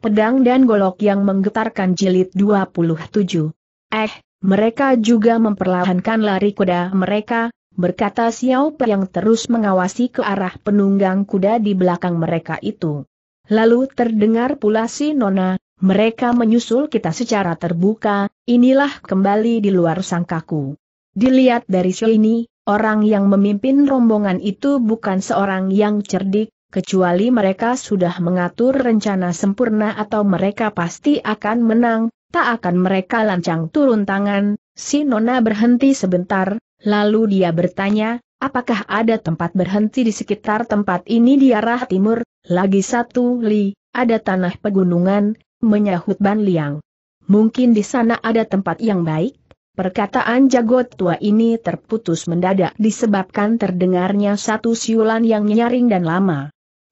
pedang dan golok yang menggetarkan jilid 27. Eh, mereka juga memperlahankan lari kuda mereka, berkata Xiao Pe yang terus mengawasi ke arah penunggang kuda di belakang mereka itu. Lalu terdengar pula si Nona, mereka menyusul kita secara terbuka, inilah kembali di luar sangkaku. Dilihat dari sini, orang yang memimpin rombongan itu bukan seorang yang cerdik, kecuali mereka sudah mengatur rencana sempurna atau mereka pasti akan menang, tak akan mereka lancang turun tangan. Si Nona berhenti sebentar, lalu dia bertanya, apakah ada tempat berhenti di sekitar tempat ini di arah timur, lagi satu li, ada tanah pegunungan, menyahut Ban Liang. Mungkin di sana ada tempat yang baik? Perkataan jagot tua ini terputus mendadak disebabkan terdengarnya satu siulan yang nyaring dan lama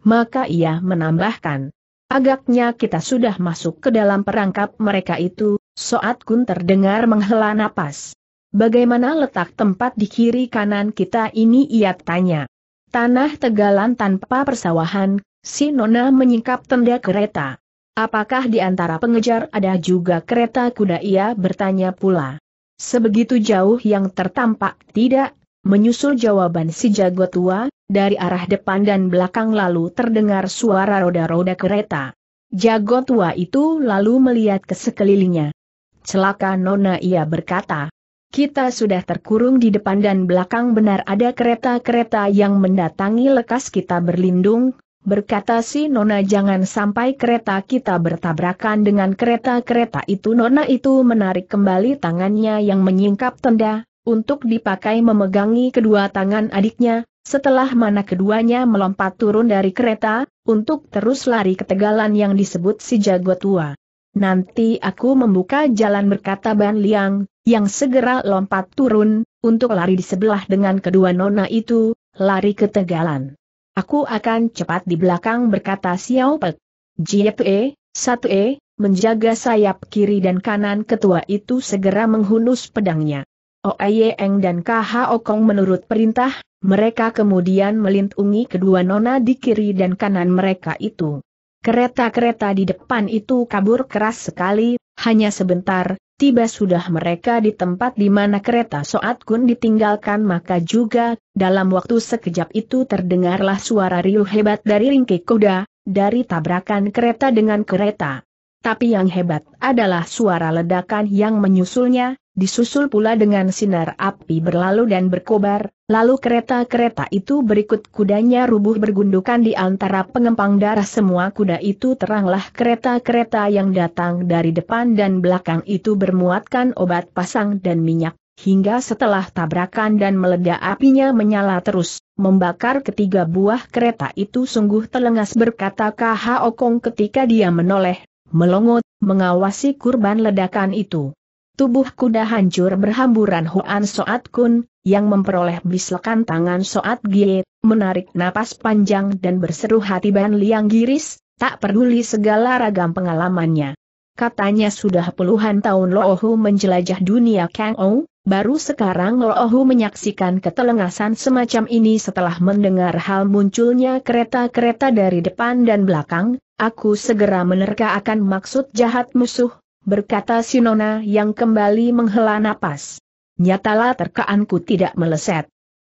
maka ia menambahkan. Agaknya kita sudah masuk ke dalam perangkap mereka itu, Soat Kun terdengar menghela napas. Bagaimana letak tempat di kiri kanan kita ini ia tanya. Tanah tegalan tanpa persawahan, si Nona menyingkap tenda kereta. Apakah di antara pengejar ada juga kereta kuda ia bertanya pula. Sebegitu jauh yang tertampak tidak Menyusul jawaban si jago tua, dari arah depan dan belakang lalu terdengar suara roda-roda kereta. Jago tua itu lalu melihat ke sekelilingnya. Celaka Nona ia berkata. Kita sudah terkurung di depan dan belakang benar ada kereta-kereta yang mendatangi lekas kita berlindung, Berkata si Nona jangan sampai kereta kita bertabrakan dengan kereta-kereta itu Nona itu menarik kembali tangannya yang menyingkap tenda, untuk dipakai memegangi kedua tangan adiknya, setelah mana keduanya melompat turun dari kereta, untuk terus lari ke tegalan yang disebut si jago tua. Nanti aku membuka jalan berkata Ban Liang, yang segera lompat turun, untuk lari di sebelah dengan kedua nona itu, lari ke tegalan. Aku akan cepat di belakang berkata Xiao Pek. E, 1E, menjaga sayap kiri dan kanan ketua itu segera menghunus pedangnya. Oeyeng oh, dan KH Okong menurut perintah, mereka kemudian melintungi kedua nona di kiri dan kanan mereka itu. Kereta-kereta di depan itu kabur keras sekali, hanya sebentar, tiba sudah mereka di tempat di mana kereta Soat Kun ditinggalkan maka juga, dalam waktu sekejap itu terdengarlah suara riuh hebat dari ringkik kuda, dari tabrakan kereta dengan kereta. Tapi yang hebat adalah suara ledakan yang menyusulnya, disusul pula dengan sinar api berlalu dan berkobar, lalu kereta-kereta itu berikut kudanya rubuh bergundukan di antara pengempang darah semua kuda itu teranglah kereta-kereta yang datang dari depan dan belakang itu bermuatkan obat pasang dan minyak, hingga setelah tabrakan dan meledak apinya menyala terus, membakar ketiga buah kereta itu sungguh telengas berkata KH Okong ketika dia menoleh, melongot, mengawasi kurban ledakan itu. Tubuh kuda hancur berhamburan Huan Soat Kun, yang memperoleh bislekan tangan Soat Gie, menarik napas panjang dan berseru hati Ban Liang Giris, tak peduli segala ragam pengalamannya. Katanya sudah puluhan tahun Lohu menjelajah dunia Kang Ou, baru sekarang Lohu menyaksikan ketelengasan semacam ini setelah mendengar hal munculnya kereta-kereta dari depan dan belakang, aku segera menerka akan maksud jahat musuh, berkata Sinona yang kembali menghela napas. Nyatalah terkaanku tidak meleset.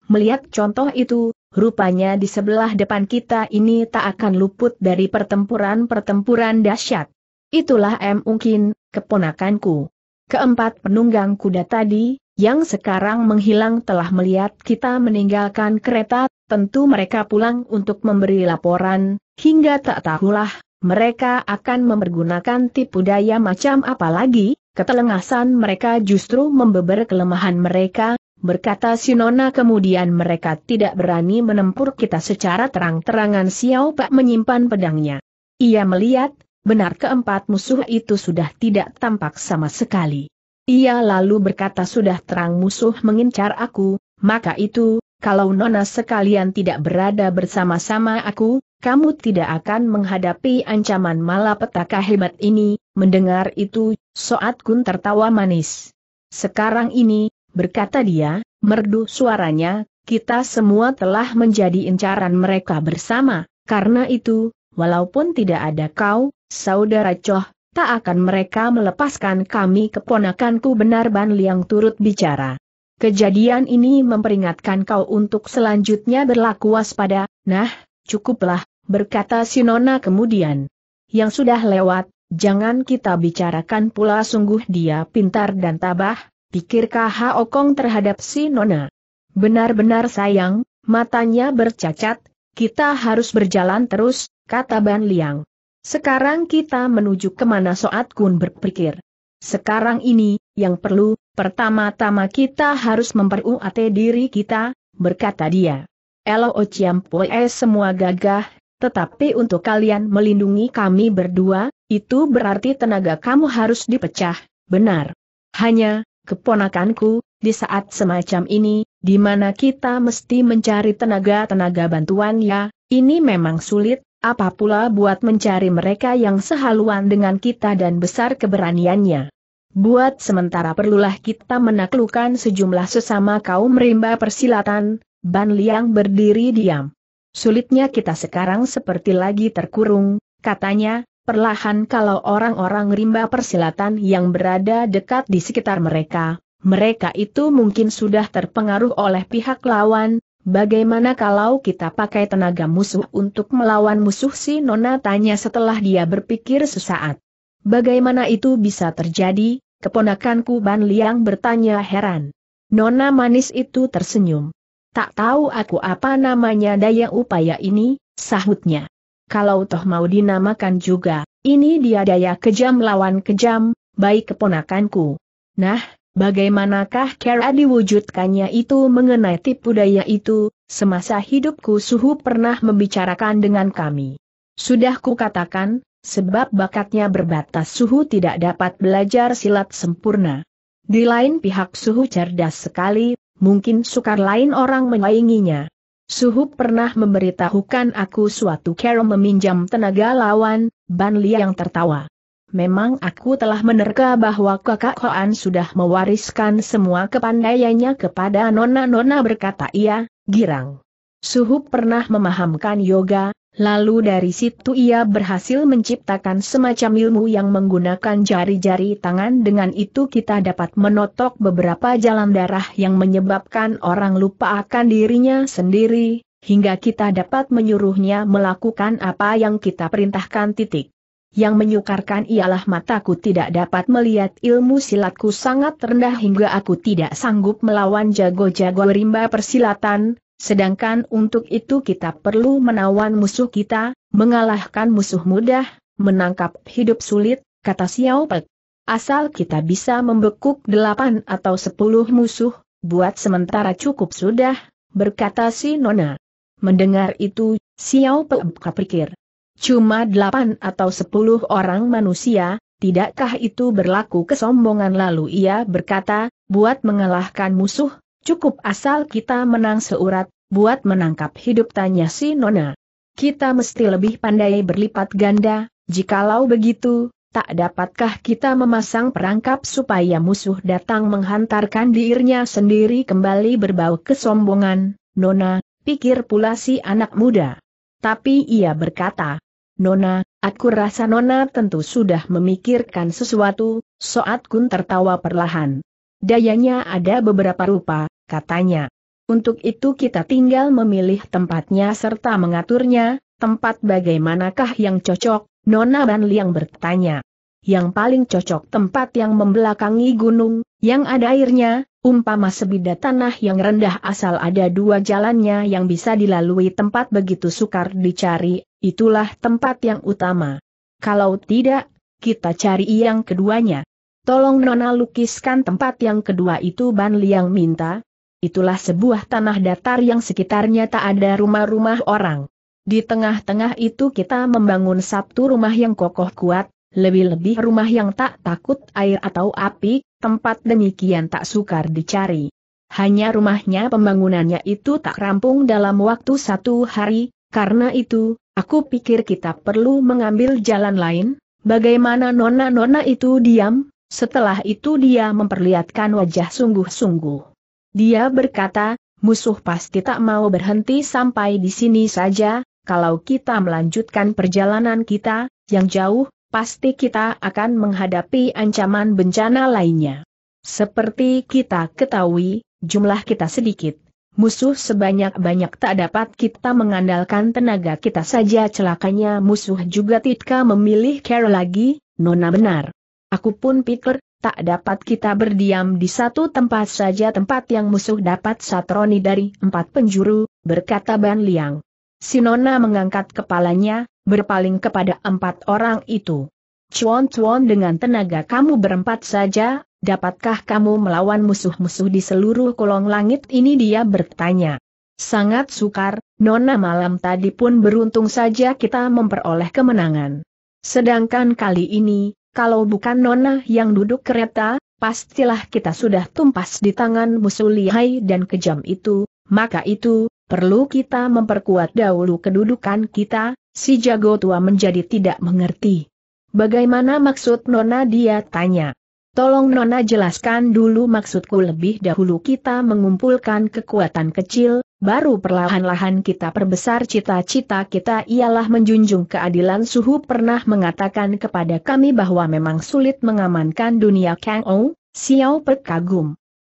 Melihat contoh itu, rupanya di sebelah depan kita ini tak akan luput dari pertempuran-pertempuran dahsyat. Itulah M mungkin, keponakanku. Keempat penunggang kuda tadi, yang sekarang menghilang telah melihat kita meninggalkan kereta, tentu mereka pulang untuk memberi laporan, hingga tak tahulah mereka akan mempergunakan tipu daya macam apa lagi, ketelengasan mereka justru membeber kelemahan mereka, berkata Sinona kemudian mereka tidak berani menempur kita secara terang-terangan Xiao Pak menyimpan pedangnya. Ia melihat, benar keempat musuh itu sudah tidak tampak sama sekali. Ia lalu berkata sudah terang musuh mengincar aku, maka itu, kalau Nona sekalian tidak berada bersama-sama aku, kamu tidak akan menghadapi ancaman malapetaka hebat ini, mendengar itu, Soat Kun tertawa manis. Sekarang ini, berkata dia, merdu suaranya, kita semua telah menjadi incaran mereka bersama, karena itu, walaupun tidak ada kau, saudara Choh, tak akan mereka melepaskan kami keponakanku benar Ban Liang turut bicara. Kejadian ini memperingatkan kau untuk selanjutnya berlaku waspada, nah, cukuplah, berkata Sinona kemudian. Yang sudah lewat, jangan kita bicarakan pula sungguh dia pintar dan tabah, pikir KH Okong terhadap Sinona. Benar-benar sayang, matanya bercacat, kita harus berjalan terus, kata Ban Liang. Sekarang kita menuju kemana Soat Kun berpikir. Sekarang ini, yang perlu, pertama-tama kita harus memperuat diri kita, berkata dia. Elo Ciampoe semua gagah, tetapi untuk kalian melindungi kami berdua, itu berarti tenaga kamu harus dipecah, benar. Hanya, keponakanku, di saat semacam ini, di mana kita mesti mencari tenaga-tenaga bantuan ya, ini memang sulit, apa buat mencari mereka yang sehaluan dengan kita dan besar keberaniannya. Buat sementara perlulah kita menaklukkan sejumlah sesama kaum rimba persilatan, Ban Liang berdiri diam. Sulitnya kita sekarang seperti lagi terkurung, katanya, perlahan kalau orang-orang rimba persilatan yang berada dekat di sekitar mereka, mereka itu mungkin sudah terpengaruh oleh pihak lawan, Bagaimana kalau kita pakai tenaga musuh untuk melawan musuh si Nona tanya setelah dia berpikir sesaat. Bagaimana itu bisa terjadi? Keponakanku Ban Liang bertanya heran. Nona manis itu tersenyum. Tak tahu aku apa namanya daya upaya ini, sahutnya. Kalau toh mau dinamakan juga, ini dia daya kejam lawan kejam, baik keponakanku. Nah, bagaimanakah cara diwujudkannya itu mengenai tipu daya itu, semasa hidupku suhu pernah membicarakan dengan kami. Sudah kukatakan, sebab bakatnya berbatas suhu tidak dapat belajar silat sempurna. Di lain pihak suhu cerdas sekali, mungkin sukar lain orang menyainginya. Suhu pernah memberitahukan aku suatu kera meminjam tenaga lawan, Ban yang tertawa. Memang aku telah menerka bahwa kakak Hoan sudah mewariskan semua kepandaiannya kepada nona-nona berkata ia, girang. Suhu pernah memahamkan yoga, Lalu dari situ ia berhasil menciptakan semacam ilmu yang menggunakan jari-jari tangan dengan itu kita dapat menotok beberapa jalan darah yang menyebabkan orang lupa akan dirinya sendiri, hingga kita dapat menyuruhnya melakukan apa yang kita perintahkan titik. Yang menyukarkan ialah mataku tidak dapat melihat ilmu silatku sangat rendah hingga aku tidak sanggup melawan jago-jago rimba persilatan, Sedangkan untuk itu kita perlu menawan musuh kita, mengalahkan musuh mudah, menangkap hidup sulit, kata Xiao Pei. Asal kita bisa membekuk delapan atau sepuluh musuh, buat sementara cukup sudah, berkata si Nona. Mendengar itu, Xiao Pek berpikir. Cuma delapan atau sepuluh orang manusia, tidakkah itu berlaku kesombongan lalu ia berkata, buat mengalahkan musuh, Cukup asal kita menang seurat, buat menangkap hidup tanya si Nona. Kita mesti lebih pandai berlipat ganda, jikalau begitu, tak dapatkah kita memasang perangkap supaya musuh datang menghantarkan dirinya sendiri kembali berbau kesombongan, Nona, pikir pula si anak muda. Tapi ia berkata, Nona, aku rasa Nona tentu sudah memikirkan sesuatu, Soat Kun tertawa perlahan. Dayanya ada beberapa rupa, katanya. Untuk itu kita tinggal memilih tempatnya serta mengaturnya, tempat bagaimanakah yang cocok, Nona Ban Liang bertanya. Yang paling cocok tempat yang membelakangi gunung, yang ada airnya, umpama sebidat tanah yang rendah asal ada dua jalannya yang bisa dilalui tempat begitu sukar dicari, itulah tempat yang utama. Kalau tidak, kita cari yang keduanya. Tolong Nona lukiskan tempat yang kedua itu Ban Liang minta. Itulah sebuah tanah datar yang sekitarnya tak ada rumah-rumah orang. Di tengah-tengah itu kita membangun satu rumah yang kokoh kuat, lebih-lebih rumah yang tak takut air atau api, tempat demikian tak sukar dicari. Hanya rumahnya pembangunannya itu tak rampung dalam waktu satu hari, karena itu, aku pikir kita perlu mengambil jalan lain, bagaimana nona-nona itu diam, setelah itu dia memperlihatkan wajah sungguh-sungguh. Dia berkata, musuh pasti tak mau berhenti sampai di sini saja, kalau kita melanjutkan perjalanan kita, yang jauh, pasti kita akan menghadapi ancaman bencana lainnya. Seperti kita ketahui, jumlah kita sedikit. Musuh sebanyak-banyak tak dapat kita mengandalkan tenaga kita saja celakanya musuh juga Titka memilih Care lagi, Nona benar. Aku pun pikir, tak dapat kita berdiam di satu tempat saja tempat yang musuh dapat satroni dari empat penjuru, berkata Ban Liang. Sinona mengangkat kepalanya, berpaling kepada empat orang itu. Cuan-cuan dengan tenaga kamu berempat saja, dapatkah kamu melawan musuh-musuh di seluruh kolong langit ini dia bertanya. Sangat sukar, Nona malam tadi pun beruntung saja kita memperoleh kemenangan. Sedangkan kali ini, kalau bukan Nona yang duduk kereta, pastilah kita sudah tumpas di tangan musuh lihai dan kejam itu, maka itu, perlu kita memperkuat dahulu kedudukan kita, si jago tua menjadi tidak mengerti. Bagaimana maksud Nona dia tanya. Tolong Nona jelaskan dulu maksudku lebih dahulu kita mengumpulkan kekuatan kecil, baru perlahan-lahan kita perbesar cita-cita kita ialah menjunjung keadilan suhu pernah mengatakan kepada kami bahwa memang sulit mengamankan dunia Kang Ou, Xiao Pek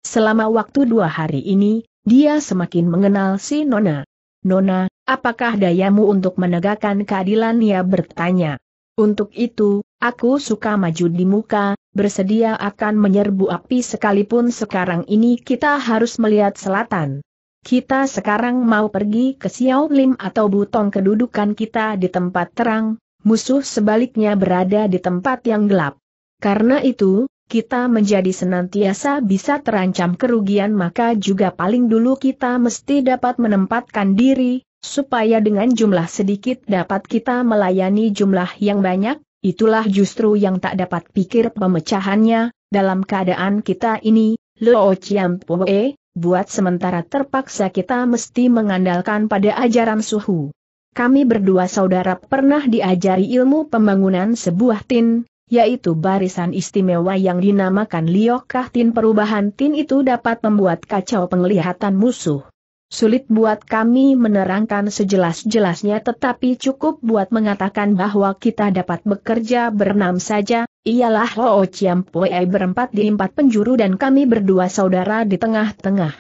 Selama waktu dua hari ini, dia semakin mengenal si Nona. Nona, apakah dayamu untuk menegakkan keadilan ia bertanya. Untuk itu, aku suka maju di muka, bersedia akan menyerbu api sekalipun sekarang ini kita harus melihat selatan. Kita sekarang mau pergi ke Xiao Lim atau Butong kedudukan kita di tempat terang, musuh sebaliknya berada di tempat yang gelap. Karena itu, kita menjadi senantiasa bisa terancam kerugian maka juga paling dulu kita mesti dapat menempatkan diri, supaya dengan jumlah sedikit dapat kita melayani jumlah yang banyak, itulah justru yang tak dapat pikir pemecahannya, dalam keadaan kita ini, Luo Chiam Pue, buat sementara terpaksa kita mesti mengandalkan pada ajaran suhu. Kami berdua saudara pernah diajari ilmu pembangunan sebuah tin, yaitu barisan istimewa yang dinamakan liokah tin perubahan tin itu dapat membuat kacau penglihatan musuh. Sulit buat kami menerangkan sejelas-jelasnya tetapi cukup buat mengatakan bahwa kita dapat bekerja berenam saja, ialah Lo Chiampoe berempat di empat penjuru dan kami berdua saudara di tengah-tengah.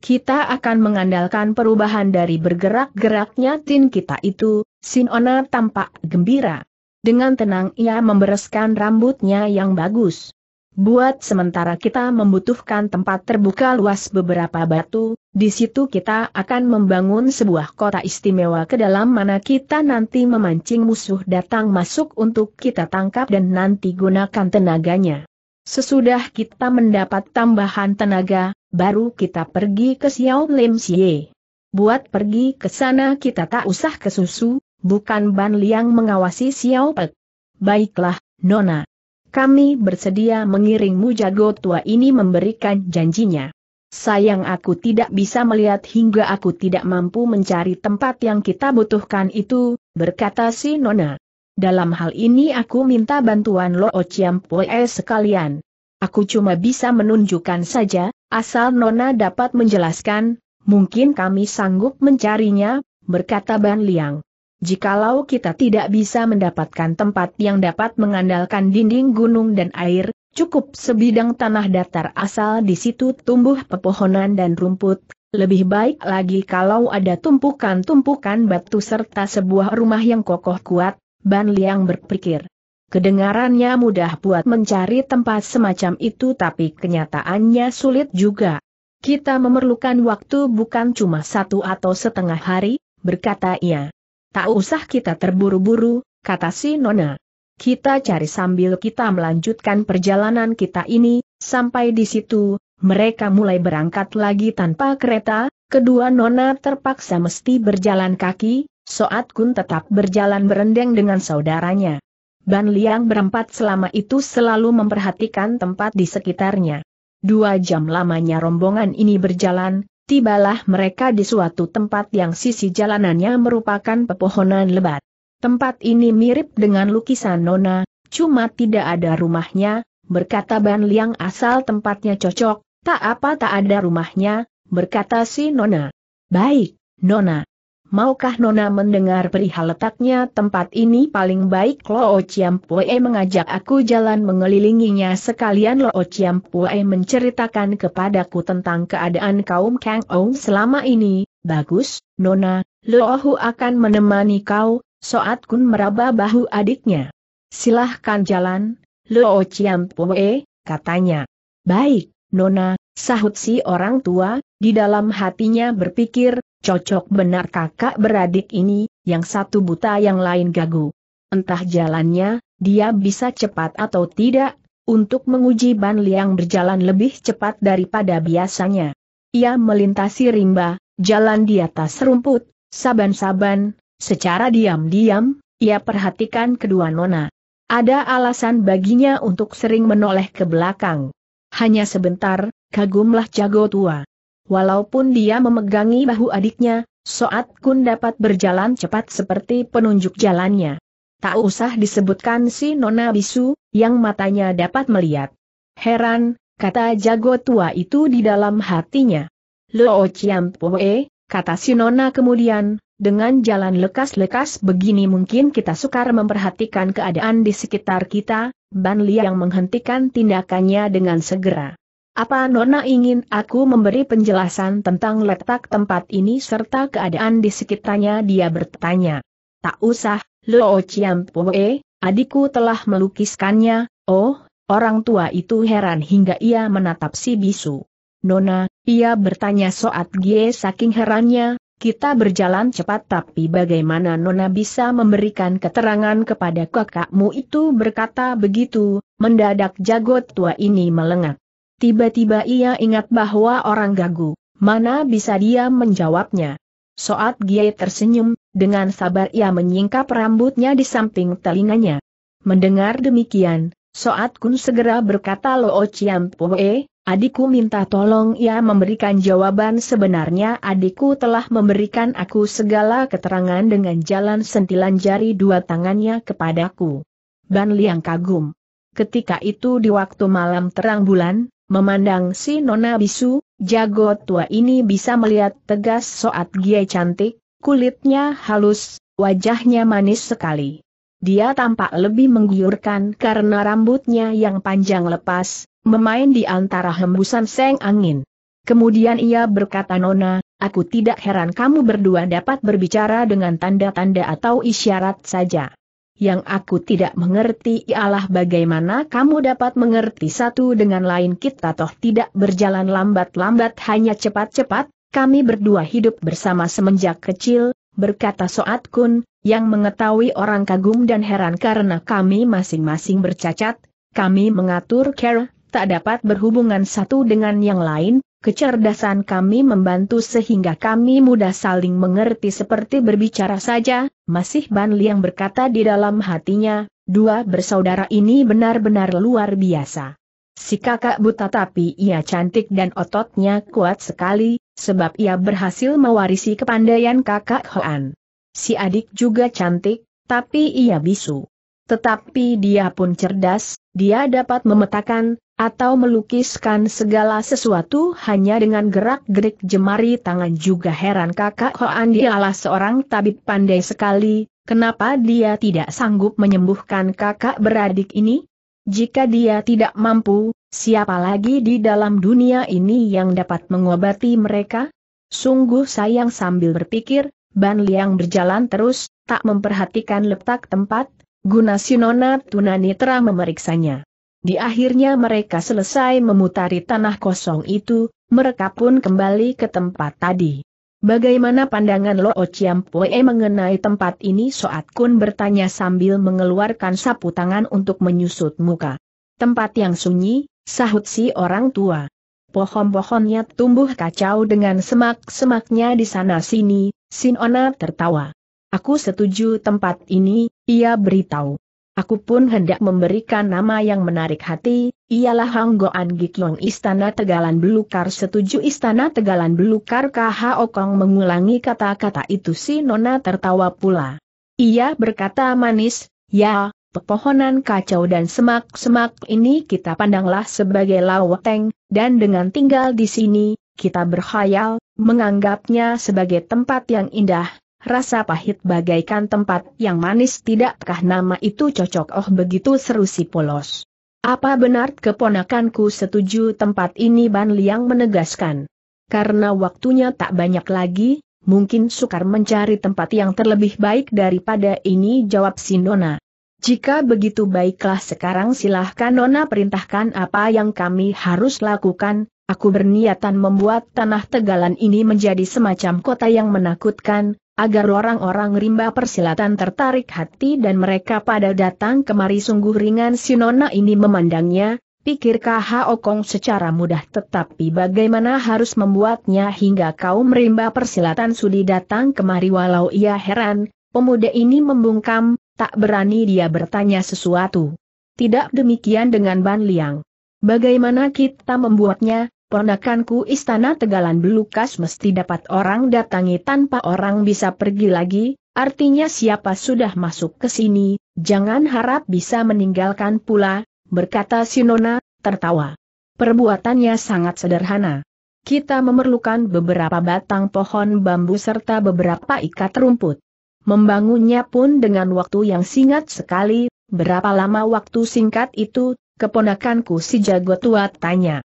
Kita akan mengandalkan perubahan dari bergerak-geraknya tin kita itu, Sinona tampak gembira. Dengan tenang ia membereskan rambutnya yang bagus. Buat sementara kita membutuhkan tempat terbuka luas beberapa batu, di situ kita akan membangun sebuah kota istimewa ke dalam mana kita nanti memancing musuh datang masuk untuk kita tangkap dan nanti gunakan tenaganya. Sesudah kita mendapat tambahan tenaga, baru kita pergi ke Xiao Lim Xie. Buat pergi ke sana kita tak usah ke susu, bukan Ban Liang mengawasi Xiao Pek. Baiklah, Nona. Kami bersedia mengiringmu jago tua ini memberikan janjinya. Sayang aku tidak bisa melihat hingga aku tidak mampu mencari tempat yang kita butuhkan itu, berkata si Nona. Dalam hal ini aku minta bantuan Lo Chiampoe sekalian. Aku cuma bisa menunjukkan saja, asal Nona dapat menjelaskan, mungkin kami sanggup mencarinya, berkata Ban Liang. Jikalau kita tidak bisa mendapatkan tempat yang dapat mengandalkan dinding gunung dan air, cukup sebidang tanah datar asal di situ tumbuh pepohonan dan rumput, lebih baik lagi kalau ada tumpukan-tumpukan batu serta sebuah rumah yang kokoh kuat, Ban Liang berpikir. Kedengarannya mudah buat mencari tempat semacam itu tapi kenyataannya sulit juga. Kita memerlukan waktu bukan cuma satu atau setengah hari, berkata ia. Tak usah kita terburu-buru, kata si Nona. Kita cari sambil kita melanjutkan perjalanan kita ini, sampai di situ, mereka mulai berangkat lagi tanpa kereta, kedua Nona terpaksa mesti berjalan kaki, Soat Kun tetap berjalan berendeng dengan saudaranya. Ban Liang berempat selama itu selalu memperhatikan tempat di sekitarnya. Dua jam lamanya rombongan ini berjalan, tibalah mereka di suatu tempat yang sisi jalanannya merupakan pepohonan lebat. Tempat ini mirip dengan lukisan Nona, cuma tidak ada rumahnya, berkata Ban Liang asal tempatnya cocok, tak apa tak ada rumahnya, berkata si Nona. Baik, Nona, Maukah Nona mendengar perihal letaknya tempat ini paling baik Lo Pue mengajak aku jalan mengelilinginya sekalian Lo Pue menceritakan kepadaku tentang keadaan kaum Kang Ou selama ini, bagus, Nona, Lo Hu akan menemani kau, Soat Kun meraba bahu adiknya. Silahkan jalan, Lo Pue, katanya. Baik, Nona, sahut si orang tua, di dalam hatinya berpikir, cocok benar kakak beradik ini, yang satu buta yang lain gagu. Entah jalannya, dia bisa cepat atau tidak, untuk menguji Ban Liang berjalan lebih cepat daripada biasanya. Ia melintasi rimba, jalan di atas rumput, saban-saban, secara diam-diam, ia perhatikan kedua nona. Ada alasan baginya untuk sering menoleh ke belakang. Hanya sebentar, kagumlah jago tua. Walaupun dia memegangi bahu adiknya, Soat Kun dapat berjalan cepat seperti penunjuk jalannya. Tak usah disebutkan si Nona Bisu, yang matanya dapat melihat. Heran, kata jago tua itu di dalam hatinya. Lo Chiam Poe, kata si Nona kemudian, dengan jalan lekas-lekas begini mungkin kita sukar memperhatikan keadaan di sekitar kita, Ban Li yang menghentikan tindakannya dengan segera. Apa Nona ingin aku memberi penjelasan tentang letak tempat ini serta keadaan di sekitarnya dia bertanya. Tak usah, Lo Chiampoe, adikku telah melukiskannya, oh, orang tua itu heran hingga ia menatap si bisu. Nona, ia bertanya soat Gie saking herannya, kita berjalan cepat tapi bagaimana Nona bisa memberikan keterangan kepada kakakmu itu berkata begitu, mendadak jago tua ini melengak. Tiba-tiba ia ingat bahwa orang gagu, mana bisa dia menjawabnya. Soat gie tersenyum, dengan sabar ia menyingkap rambutnya di samping telinganya. Mendengar demikian, Soat Kun segera berkata Lo Chiam Poe, adikku minta tolong ia memberikan jawaban sebenarnya adikku telah memberikan aku segala keterangan dengan jalan sentilan jari dua tangannya kepadaku. Ban Liang kagum. Ketika itu di waktu malam terang bulan, Memandang si Nona Bisu, jago tua ini bisa melihat tegas soat gie cantik, kulitnya halus, wajahnya manis sekali. Dia tampak lebih menggiurkan karena rambutnya yang panjang lepas, memain di antara hembusan seng angin. Kemudian ia berkata Nona, aku tidak heran kamu berdua dapat berbicara dengan tanda-tanda atau isyarat saja yang aku tidak mengerti ialah bagaimana kamu dapat mengerti satu dengan lain kita toh tidak berjalan lambat-lambat hanya cepat-cepat, kami berdua hidup bersama semenjak kecil, berkata Soat Kun, yang mengetahui orang kagum dan heran karena kami masing-masing bercacat, kami mengatur care tak dapat berhubungan satu dengan yang lain, kecerdasan kami membantu sehingga kami mudah saling mengerti seperti berbicara saja, masih Ban Liang berkata di dalam hatinya, dua bersaudara ini benar-benar luar biasa. Si kakak buta tapi ia cantik dan ototnya kuat sekali, sebab ia berhasil mewarisi kepandaian kakak Hoan. Si adik juga cantik, tapi ia bisu. Tetapi dia pun cerdas, dia dapat memetakan, atau melukiskan segala sesuatu hanya dengan gerak-gerik jemari tangan juga heran kakak Hoan dialah seorang tabib pandai sekali, kenapa dia tidak sanggup menyembuhkan kakak beradik ini? Jika dia tidak mampu, siapa lagi di dalam dunia ini yang dapat mengobati mereka? Sungguh sayang sambil berpikir, Ban Liang berjalan terus, tak memperhatikan letak tempat, guna Sinona Tunanitra memeriksanya. Di akhirnya mereka selesai memutari tanah kosong itu, mereka pun kembali ke tempat tadi. Bagaimana pandangan Lo Chiampoe mengenai tempat ini Soat Kun bertanya sambil mengeluarkan sapu tangan untuk menyusut muka. Tempat yang sunyi, sahut si orang tua. Pohon-pohonnya tumbuh kacau dengan semak-semaknya di sana-sini, Sinona tertawa. Aku setuju tempat ini, ia beritahu. Aku pun hendak memberikan nama yang menarik hati, ialah Hang Goan Gikyong Istana Tegalan Belukar setuju Istana Tegalan Belukar KH Okong mengulangi kata-kata itu si Nona tertawa pula. Ia berkata manis, ya, pepohonan kacau dan semak-semak ini kita pandanglah sebagai teng, dan dengan tinggal di sini, kita berkhayal, menganggapnya sebagai tempat yang indah, Rasa pahit bagaikan tempat yang manis tidakkah nama itu cocok oh begitu seru si polos. Apa benar keponakanku setuju tempat ini Ban Liang menegaskan. Karena waktunya tak banyak lagi, mungkin sukar mencari tempat yang terlebih baik daripada ini jawab si Nona. Jika begitu baiklah sekarang silahkan Nona perintahkan apa yang kami harus lakukan, aku berniatan membuat tanah tegalan ini menjadi semacam kota yang menakutkan, agar orang-orang rimba persilatan tertarik hati dan mereka pada datang kemari sungguh ringan si Nona ini memandangnya, pikir KH Okong secara mudah tetapi bagaimana harus membuatnya hingga kaum rimba persilatan sudi datang kemari walau ia heran, pemuda ini membungkam, tak berani dia bertanya sesuatu. Tidak demikian dengan Ban Liang. Bagaimana kita membuatnya, Pondakanku istana Tegalan Belukas mesti dapat orang datangi tanpa orang bisa pergi lagi, artinya siapa sudah masuk ke sini, jangan harap bisa meninggalkan pula, berkata Sinona, tertawa. Perbuatannya sangat sederhana. Kita memerlukan beberapa batang pohon bambu serta beberapa ikat rumput. Membangunnya pun dengan waktu yang singkat sekali, berapa lama waktu singkat itu, keponakanku si jago tua tanya.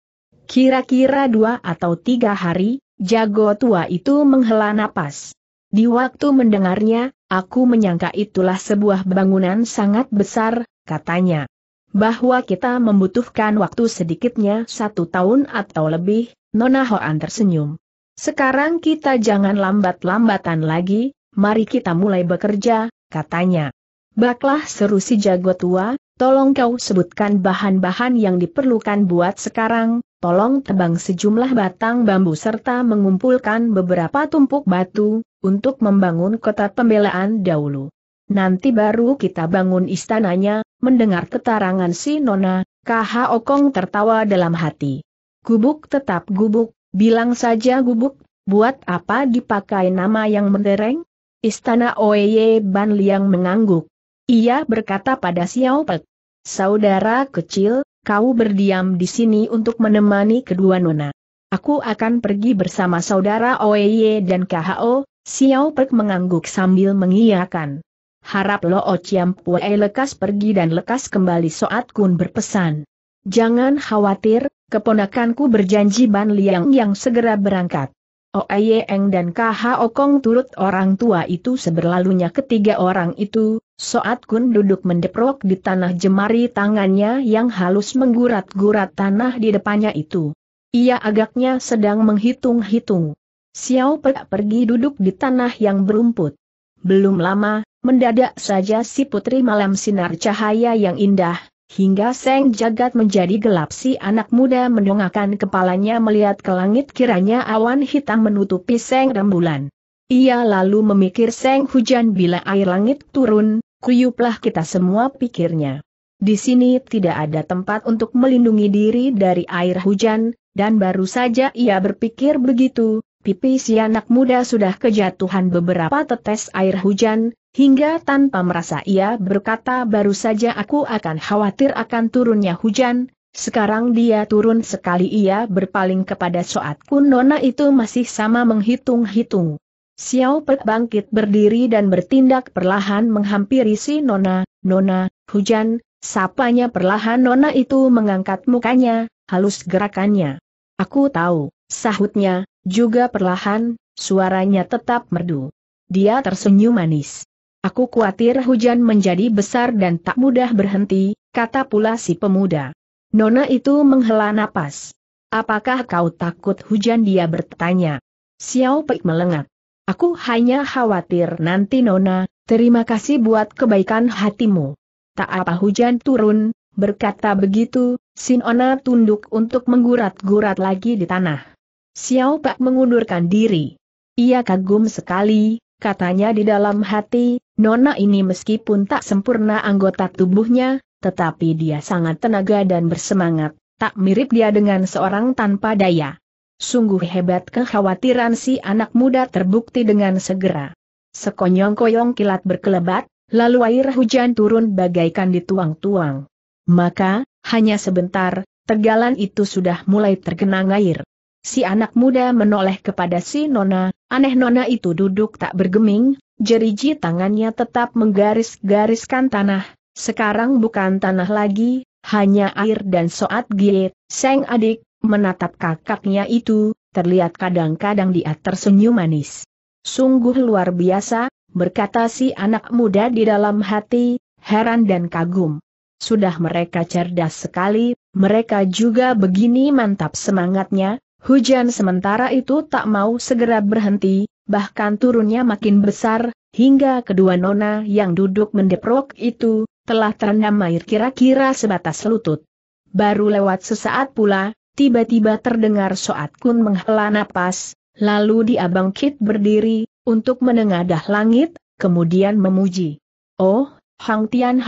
Kira-kira dua atau tiga hari, jago tua itu menghela napas. Di waktu mendengarnya, aku menyangka itulah sebuah bangunan sangat besar, katanya. Bahwa kita membutuhkan waktu sedikitnya satu tahun atau lebih, Nona Hoan tersenyum. Sekarang kita jangan lambat-lambatan lagi, mari kita mulai bekerja, katanya. Baklah seru si jago tua, tolong kau sebutkan bahan-bahan yang diperlukan buat sekarang, tolong tebang sejumlah batang bambu serta mengumpulkan beberapa tumpuk batu, untuk membangun kota pembelaan dahulu. Nanti baru kita bangun istananya, mendengar ketarangan si Nona, KH Okong tertawa dalam hati. Gubuk tetap gubuk, bilang saja gubuk, buat apa dipakai nama yang mendereng? Istana Oye Ban Liang mengangguk. Ia berkata pada Xiao Pek. Saudara kecil, kau berdiam di sini untuk menemani kedua nona. Aku akan pergi bersama saudara Oeye dan KHO, Xiao Pek mengangguk sambil mengiyakan. Harap Lo Chiam Pue lekas pergi dan lekas kembali Soat Kun berpesan. Jangan khawatir, keponakanku berjanji Ban Liang yang segera berangkat. Oeyeng oh, dan KH Okong turut orang tua itu seberlalunya ketiga orang itu, Soat Kun duduk mendeprok di tanah jemari tangannya yang halus menggurat-gurat tanah di depannya itu. Ia agaknya sedang menghitung-hitung. Xiao Pek pergi duduk di tanah yang berumput. Belum lama, mendadak saja si putri malam sinar cahaya yang indah, Hingga seng jagat menjadi gelap si anak muda mendongakkan kepalanya melihat ke langit kiranya awan hitam menutupi seng rembulan. Ia lalu memikir seng hujan bila air langit turun, kuyuplah kita semua pikirnya. Di sini tidak ada tempat untuk melindungi diri dari air hujan, dan baru saja ia berpikir begitu, Pipi si anak muda sudah kejatuhan beberapa tetes air hujan, hingga tanpa merasa ia berkata baru saja aku akan khawatir akan turunnya hujan, sekarang dia turun sekali ia berpaling kepada soatku. Nona itu masih sama menghitung-hitung. Xiao Pek bangkit berdiri dan bertindak perlahan menghampiri si Nona, Nona, hujan, sapanya perlahan Nona itu mengangkat mukanya, halus gerakannya. Aku tahu, sahutnya, juga perlahan, suaranya tetap merdu. Dia tersenyum manis. Aku khawatir hujan menjadi besar dan tak mudah berhenti, kata pula si pemuda. Nona itu menghela napas. Apakah kau takut hujan dia bertanya. Xiao Pei melengat. Aku hanya khawatir nanti Nona, terima kasih buat kebaikan hatimu. Tak apa hujan turun, berkata begitu, Sinona tunduk untuk menggurat-gurat lagi di tanah. Xiao Pak mengundurkan diri. Ia kagum sekali, katanya di dalam hati, Nona ini meskipun tak sempurna anggota tubuhnya, tetapi dia sangat tenaga dan bersemangat, tak mirip dia dengan seorang tanpa daya. Sungguh hebat kekhawatiran si anak muda terbukti dengan segera. Sekonyong-konyong kilat berkelebat, lalu air hujan turun bagaikan dituang-tuang. Maka, hanya sebentar, tegalan itu sudah mulai tergenang air. Si anak muda menoleh kepada si Nona, aneh Nona itu duduk tak bergeming, jeriji tangannya tetap menggaris-gariskan tanah, sekarang bukan tanah lagi, hanya air dan soat giet, seng adik, menatap kakaknya itu, terlihat kadang-kadang dia tersenyum manis. Sungguh luar biasa, berkata si anak muda di dalam hati, heran dan kagum. Sudah mereka cerdas sekali, mereka juga begini mantap semangatnya, Hujan sementara itu tak mau segera berhenti, bahkan turunnya makin besar, hingga kedua nona yang duduk mendeprok itu, telah terendam air kira-kira sebatas lutut. Baru lewat sesaat pula, tiba-tiba terdengar Soat Kun menghela nafas, lalu dia bangkit berdiri, untuk menengadah langit, kemudian memuji. Oh, Hang Tian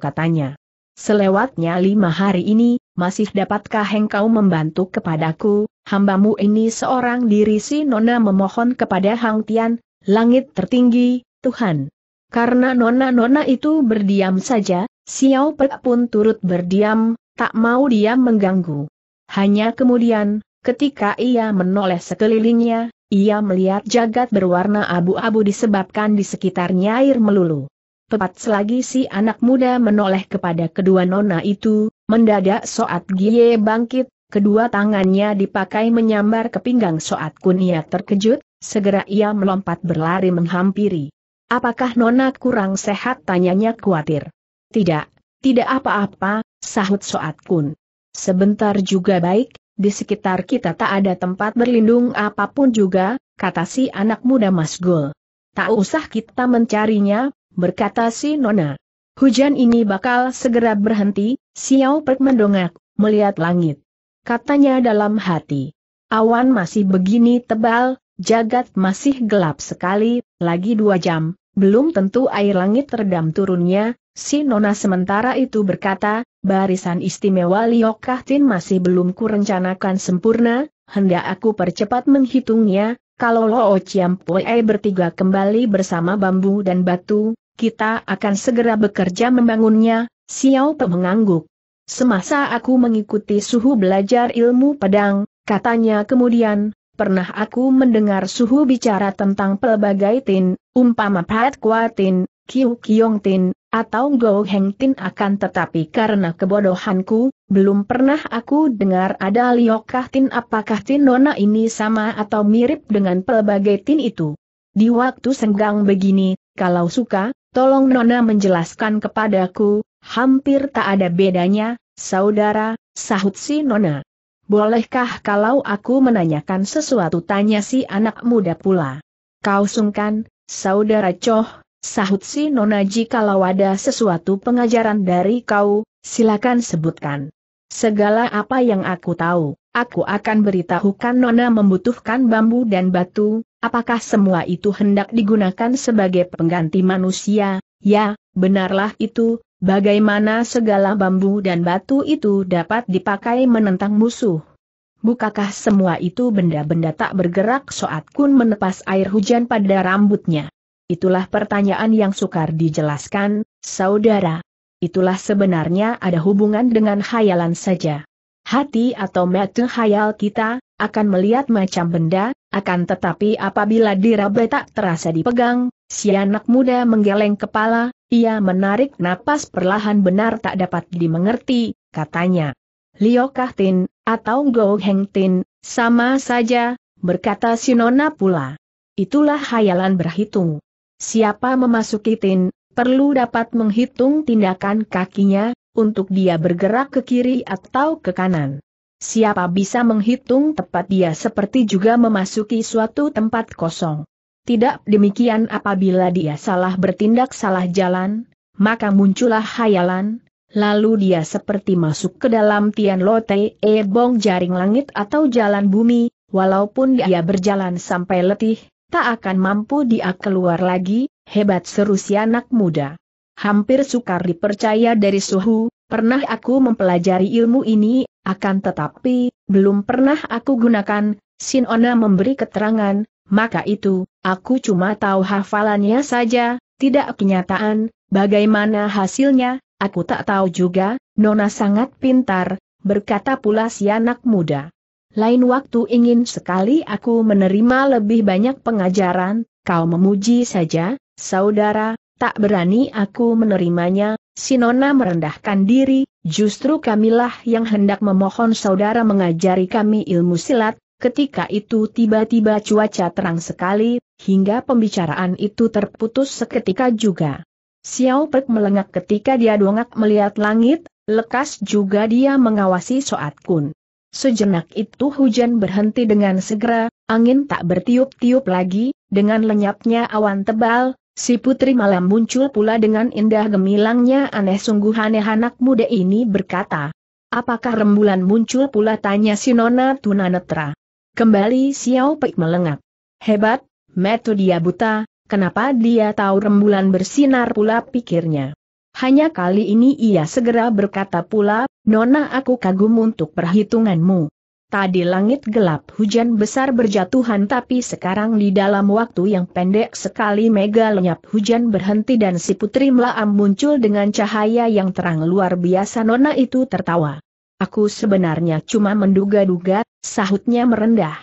katanya. Selewatnya lima hari ini, masih dapatkah engkau membantu kepadaku, hambamu ini seorang diri si Nona memohon kepada Hang Tian, langit tertinggi, Tuhan. Karena Nona-Nona itu berdiam saja, Xiao Pe pun turut berdiam, tak mau dia mengganggu. Hanya kemudian, ketika ia menoleh sekelilingnya, ia melihat jagat berwarna abu-abu disebabkan di sekitarnya air melulu. Tepat selagi si anak muda menoleh kepada kedua nona itu, Mendadak Soat Gie bangkit, kedua tangannya dipakai menyambar ke pinggang Soat Kunia terkejut, segera ia melompat berlari menghampiri. Apakah Nona kurang sehat tanyanya khawatir. Tidak, tidak apa-apa, sahut Soat Kun. Sebentar juga baik, di sekitar kita tak ada tempat berlindung apapun juga, kata si anak muda Masgul. Tak usah kita mencarinya, berkata si Nona. Hujan ini bakal segera berhenti, Xiao Pek mendongak, melihat langit. Katanya dalam hati. Awan masih begini tebal, jagat masih gelap sekali, lagi dua jam, belum tentu air langit teredam turunnya, si Nona sementara itu berkata, barisan istimewa Liokahtin masih belum kurencanakan sempurna, hendak aku percepat menghitungnya, kalau Loo Chiam Pue bertiga kembali bersama bambu dan batu, kita akan segera bekerja membangunnya, Xiao Pe mengangguk. Semasa aku mengikuti suhu belajar ilmu pedang, katanya kemudian, pernah aku mendengar suhu bicara tentang pelbagai tin, umpama Pat Kuatin, Kiu Kiong Tin, atau Go Heng Tin akan tetapi karena kebodohanku, belum pernah aku dengar ada Liokah Tin apakah Tin Nona ini sama atau mirip dengan pelbagai tin itu. Di waktu senggang begini, kalau suka, tolong Nona menjelaskan kepadaku, Hampir tak ada bedanya, saudara, sahut si Nona. Bolehkah kalau aku menanyakan sesuatu tanya si anak muda pula. Kau sungkan, saudara Coh, sahut si Nona jikalau ada sesuatu pengajaran dari kau, silakan sebutkan. Segala apa yang aku tahu, aku akan beritahukan Nona membutuhkan bambu dan batu, apakah semua itu hendak digunakan sebagai pengganti manusia, ya, benarlah itu, Bagaimana segala bambu dan batu itu dapat dipakai menentang musuh? Bukakah semua itu benda-benda tak bergerak soat kun menepas air hujan pada rambutnya? Itulah pertanyaan yang sukar dijelaskan, saudara. Itulah sebenarnya ada hubungan dengan khayalan saja. Hati atau mata khayal kita, akan melihat macam benda, akan tetapi apabila diraba tak terasa dipegang, Si anak muda menggeleng kepala, ia menarik napas perlahan benar tak dapat dimengerti, katanya. Liu Kahtin, atau Go Heng Tin, sama saja, berkata Sinona pula. Itulah hayalan berhitung. Siapa memasuki Tin, perlu dapat menghitung tindakan kakinya, untuk dia bergerak ke kiri atau ke kanan. Siapa bisa menghitung tepat dia seperti juga memasuki suatu tempat kosong. Tidak demikian apabila dia salah bertindak salah jalan, maka muncullah hayalan, lalu dia seperti masuk ke dalam Tian Lote E Bong jaring langit atau jalan bumi, walaupun dia berjalan sampai letih, tak akan mampu dia keluar lagi, hebat seru si anak muda. Hampir sukar dipercaya dari suhu, pernah aku mempelajari ilmu ini, akan tetapi, belum pernah aku gunakan, Sinona memberi keterangan, maka itu, aku cuma tahu hafalannya saja, tidak kenyataan, bagaimana hasilnya, aku tak tahu juga, Nona sangat pintar, berkata pula si anak muda. Lain waktu ingin sekali aku menerima lebih banyak pengajaran, kau memuji saja, saudara, tak berani aku menerimanya, si Nona merendahkan diri, justru kamilah yang hendak memohon saudara mengajari kami ilmu silat, Ketika itu tiba-tiba cuaca terang sekali, hingga pembicaraan itu terputus seketika juga. Xiao Pek melengak ketika dia dongak melihat langit, lekas juga dia mengawasi Soat Kun. Sejenak itu hujan berhenti dengan segera, angin tak bertiup-tiup lagi, dengan lenyapnya awan tebal, si putri malam muncul pula dengan indah gemilangnya aneh sungguh aneh anak muda ini berkata. Apakah rembulan muncul pula tanya si Nona Tunanetra. Kembali Xiao Pei melengak. Hebat, metu dia buta, kenapa dia tahu rembulan bersinar pula pikirnya. Hanya kali ini ia segera berkata pula, Nona aku kagum untuk perhitunganmu. Tadi langit gelap hujan besar berjatuhan tapi sekarang di dalam waktu yang pendek sekali mega lenyap hujan berhenti dan si putri melaam muncul dengan cahaya yang terang luar biasa Nona itu tertawa. Aku sebenarnya cuma menduga-duga, sahutnya merendah.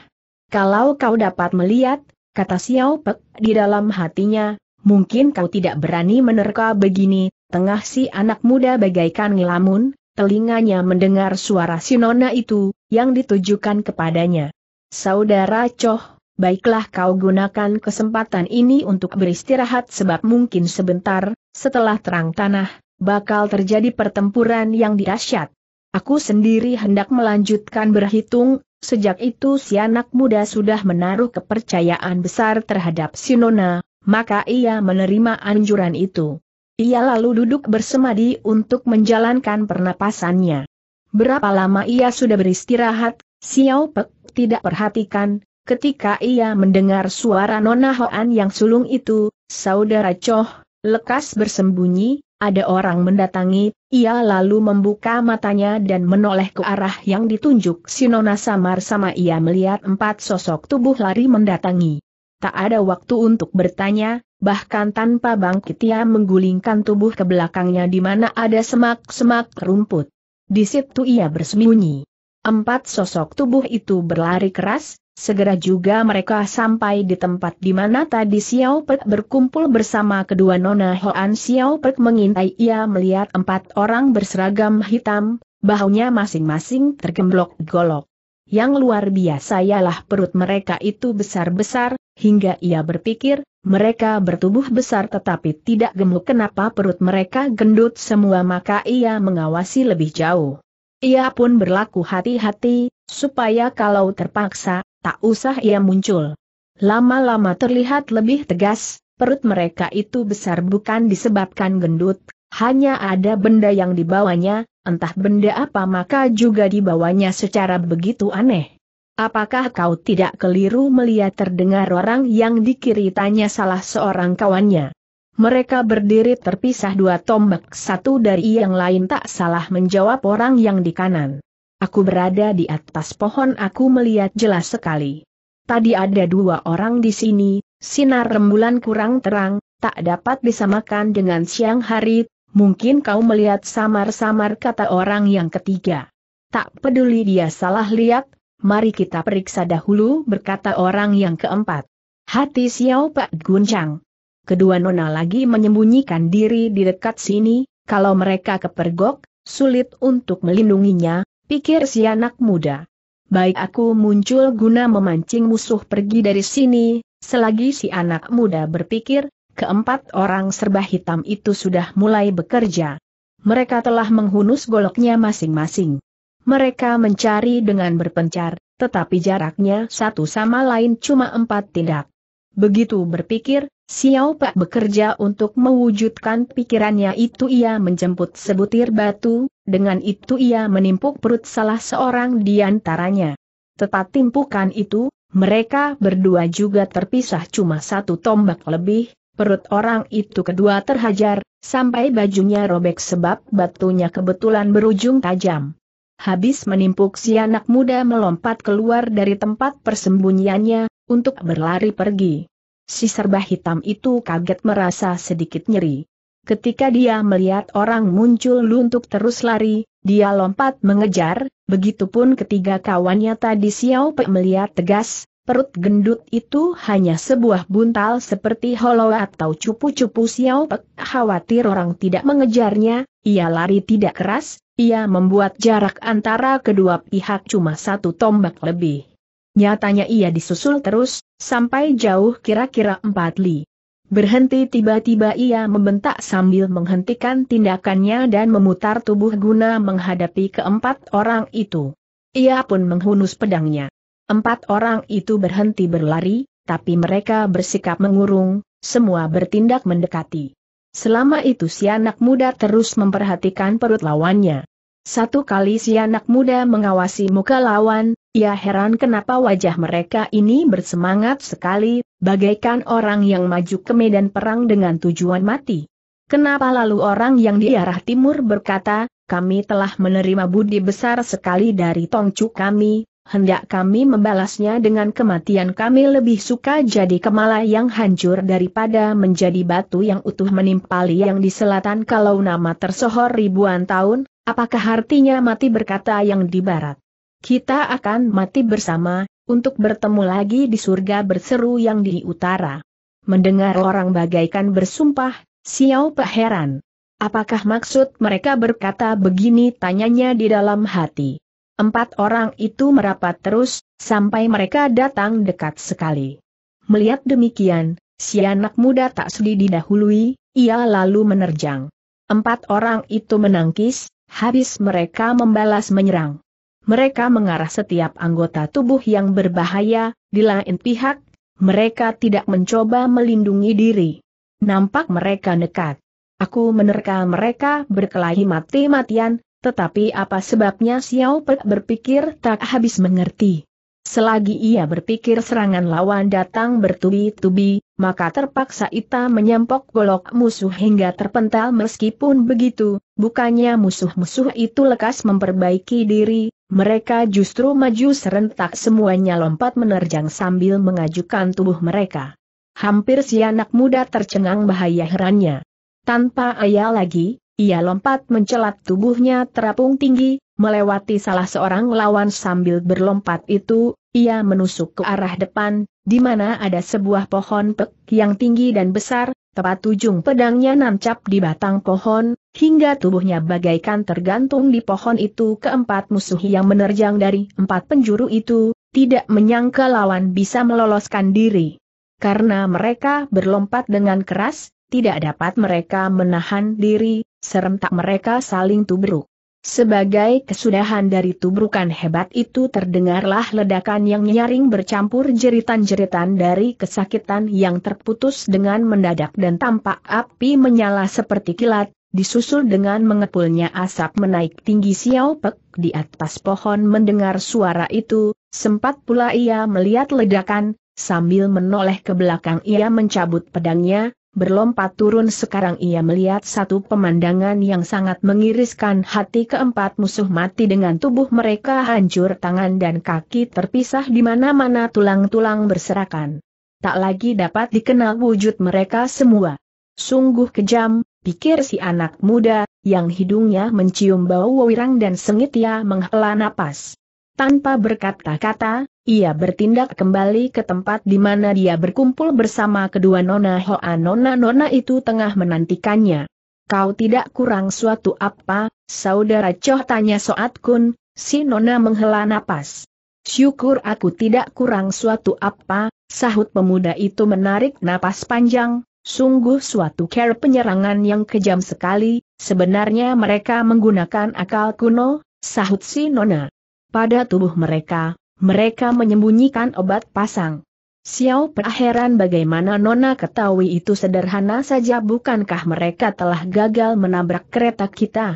Kalau kau dapat melihat, kata Xiao Pe, di dalam hatinya, mungkin kau tidak berani menerka begini, tengah si anak muda bagaikan ngelamun, telinganya mendengar suara si nona itu, yang ditujukan kepadanya. Saudara Choh, baiklah kau gunakan kesempatan ini untuk beristirahat sebab mungkin sebentar, setelah terang tanah, bakal terjadi pertempuran yang dahsyat. Aku sendiri hendak melanjutkan berhitung, sejak itu si anak muda sudah menaruh kepercayaan besar terhadap Sinona, maka ia menerima anjuran itu. Ia lalu duduk bersemadi untuk menjalankan pernapasannya. Berapa lama ia sudah beristirahat, Xiao Pek tidak perhatikan, ketika ia mendengar suara Nona Hoan yang sulung itu, saudara Choh, lekas bersembunyi, ada orang mendatangi, ia lalu membuka matanya dan menoleh ke arah yang ditunjuk Sinona Samar sama ia melihat empat sosok tubuh lari mendatangi. Tak ada waktu untuk bertanya, bahkan tanpa bangkit ia menggulingkan tubuh ke belakangnya di mana ada semak-semak rumput. Di situ ia bersembunyi. Empat sosok tubuh itu berlari keras, Segera juga mereka sampai di tempat di mana tadi Xiao Pek berkumpul bersama kedua nona Hoan Xiao Pek mengintai ia melihat empat orang berseragam hitam, bahunya masing-masing tergemblok-golok. Yang luar biasa ialah perut mereka itu besar-besar, hingga ia berpikir, mereka bertubuh besar tetapi tidak gemuk kenapa perut mereka gendut semua maka ia mengawasi lebih jauh. Ia pun berlaku hati-hati, supaya kalau terpaksa, tak usah ia muncul. Lama-lama terlihat lebih tegas, perut mereka itu besar bukan disebabkan gendut, hanya ada benda yang dibawanya, entah benda apa maka juga dibawanya secara begitu aneh. Apakah kau tidak keliru melihat terdengar orang yang dikiri tanya salah seorang kawannya? Mereka berdiri terpisah dua tombak satu dari yang lain tak salah menjawab orang yang di kanan. Aku berada di atas pohon aku melihat jelas sekali. Tadi ada dua orang di sini, sinar rembulan kurang terang, tak dapat disamakan dengan siang hari, mungkin kau melihat samar-samar kata orang yang ketiga. Tak peduli dia salah lihat, mari kita periksa dahulu berkata orang yang keempat. Hati Xiao Pak guncang. Kedua nona lagi menyembunyikan diri di dekat sini, kalau mereka kepergok, sulit untuk melindunginya, pikir si anak muda. Baik aku muncul guna memancing musuh pergi dari sini, selagi si anak muda berpikir, keempat orang serba hitam itu sudah mulai bekerja. Mereka telah menghunus goloknya masing-masing. Mereka mencari dengan berpencar, tetapi jaraknya satu sama lain cuma empat tindak. Begitu berpikir, Xiao Pak bekerja untuk mewujudkan pikirannya itu ia menjemput sebutir batu, dengan itu ia menimpuk perut salah seorang di antaranya. Tepat timpukan itu, mereka berdua juga terpisah cuma satu tombak lebih, perut orang itu kedua terhajar, sampai bajunya robek sebab batunya kebetulan berujung tajam. Habis menimpuk si anak muda melompat keluar dari tempat persembunyiannya, untuk berlari pergi. Si serba hitam itu kaget merasa sedikit nyeri. Ketika dia melihat orang muncul luntuk terus lari, dia lompat mengejar, begitupun ketiga kawannya tadi Xiao Pe melihat tegas, perut gendut itu hanya sebuah buntal seperti hollow atau cupu-cupu Xiao Pe. Khawatir orang tidak mengejarnya, ia lari tidak keras, ia membuat jarak antara kedua pihak cuma satu tombak lebih. Nyatanya ia disusul terus, sampai jauh kira-kira empat li. Berhenti tiba-tiba ia membentak sambil menghentikan tindakannya dan memutar tubuh guna menghadapi keempat orang itu. Ia pun menghunus pedangnya. Empat orang itu berhenti berlari, tapi mereka bersikap mengurung, semua bertindak mendekati. Selama itu si anak muda terus memperhatikan perut lawannya. Satu kali si anak muda mengawasi muka lawan, ia heran kenapa wajah mereka ini bersemangat sekali, bagaikan orang yang maju ke medan perang dengan tujuan mati. Kenapa lalu orang yang di arah timur berkata, kami telah menerima budi besar sekali dari tongcu kami, hendak kami membalasnya dengan kematian kami lebih suka jadi kemala yang hancur daripada menjadi batu yang utuh menimpali yang di selatan kalau nama tersohor ribuan tahun, apakah artinya mati berkata yang di barat. Kita akan mati bersama, untuk bertemu lagi di surga berseru yang di utara. Mendengar orang bagaikan bersumpah, Xiao Pe heran. Apakah maksud mereka berkata begini tanyanya di dalam hati. Empat orang itu merapat terus, sampai mereka datang dekat sekali. Melihat demikian, si anak muda tak sedih didahului, ia lalu menerjang. Empat orang itu menangkis, habis mereka membalas menyerang mereka mengarah setiap anggota tubuh yang berbahaya, di lain pihak, mereka tidak mencoba melindungi diri. Nampak mereka nekat. Aku menerka mereka berkelahi mati-matian, tetapi apa sebabnya Xiao Pei berpikir tak habis mengerti. Selagi ia berpikir serangan lawan datang bertubi-tubi, maka terpaksa Ita menyempok golok musuh hingga terpental meskipun begitu, bukannya musuh-musuh itu lekas memperbaiki diri, mereka justru maju serentak semuanya lompat menerjang sambil mengajukan tubuh mereka. Hampir si anak muda tercengang bahaya herannya. Tanpa ayah lagi, ia lompat mencelat tubuhnya terapung tinggi, melewati salah seorang lawan sambil berlompat itu, ia menusuk ke arah depan, di mana ada sebuah pohon pek yang tinggi dan besar, Tepat ujung pedangnya nancap di batang pohon, hingga tubuhnya bagaikan tergantung di pohon itu keempat musuh yang menerjang dari empat penjuru itu, tidak menyangka lawan bisa meloloskan diri. Karena mereka berlompat dengan keras, tidak dapat mereka menahan diri, serentak mereka saling tubruk. Sebagai kesudahan dari tubrukan hebat itu terdengarlah ledakan yang nyaring bercampur jeritan-jeritan dari kesakitan yang terputus dengan mendadak dan tampak api menyala seperti kilat, disusul dengan mengepulnya asap menaik tinggi Xiao di atas pohon mendengar suara itu, sempat pula ia melihat ledakan, sambil menoleh ke belakang ia mencabut pedangnya, Berlompat turun sekarang ia melihat satu pemandangan yang sangat mengiriskan hati keempat musuh mati dengan tubuh mereka hancur tangan dan kaki terpisah di mana-mana tulang-tulang berserakan. Tak lagi dapat dikenal wujud mereka semua. Sungguh kejam, pikir si anak muda, yang hidungnya mencium bau wirang dan sengit ia menghela napas. Tanpa berkata-kata, ia bertindak kembali ke tempat di mana dia berkumpul bersama kedua nona Hoa nona-nona itu tengah menantikannya. Kau tidak kurang suatu apa, saudara Choh tanya Soat Kun, si nona menghela napas. Syukur aku tidak kurang suatu apa, sahut pemuda itu menarik napas panjang, sungguh suatu care penyerangan yang kejam sekali, sebenarnya mereka menggunakan akal kuno, sahut si nona. Pada tubuh mereka, mereka menyembunyikan obat pasang. Xiao Pea heran bagaimana Nona ketahui itu sederhana saja bukankah mereka telah gagal menabrak kereta kita.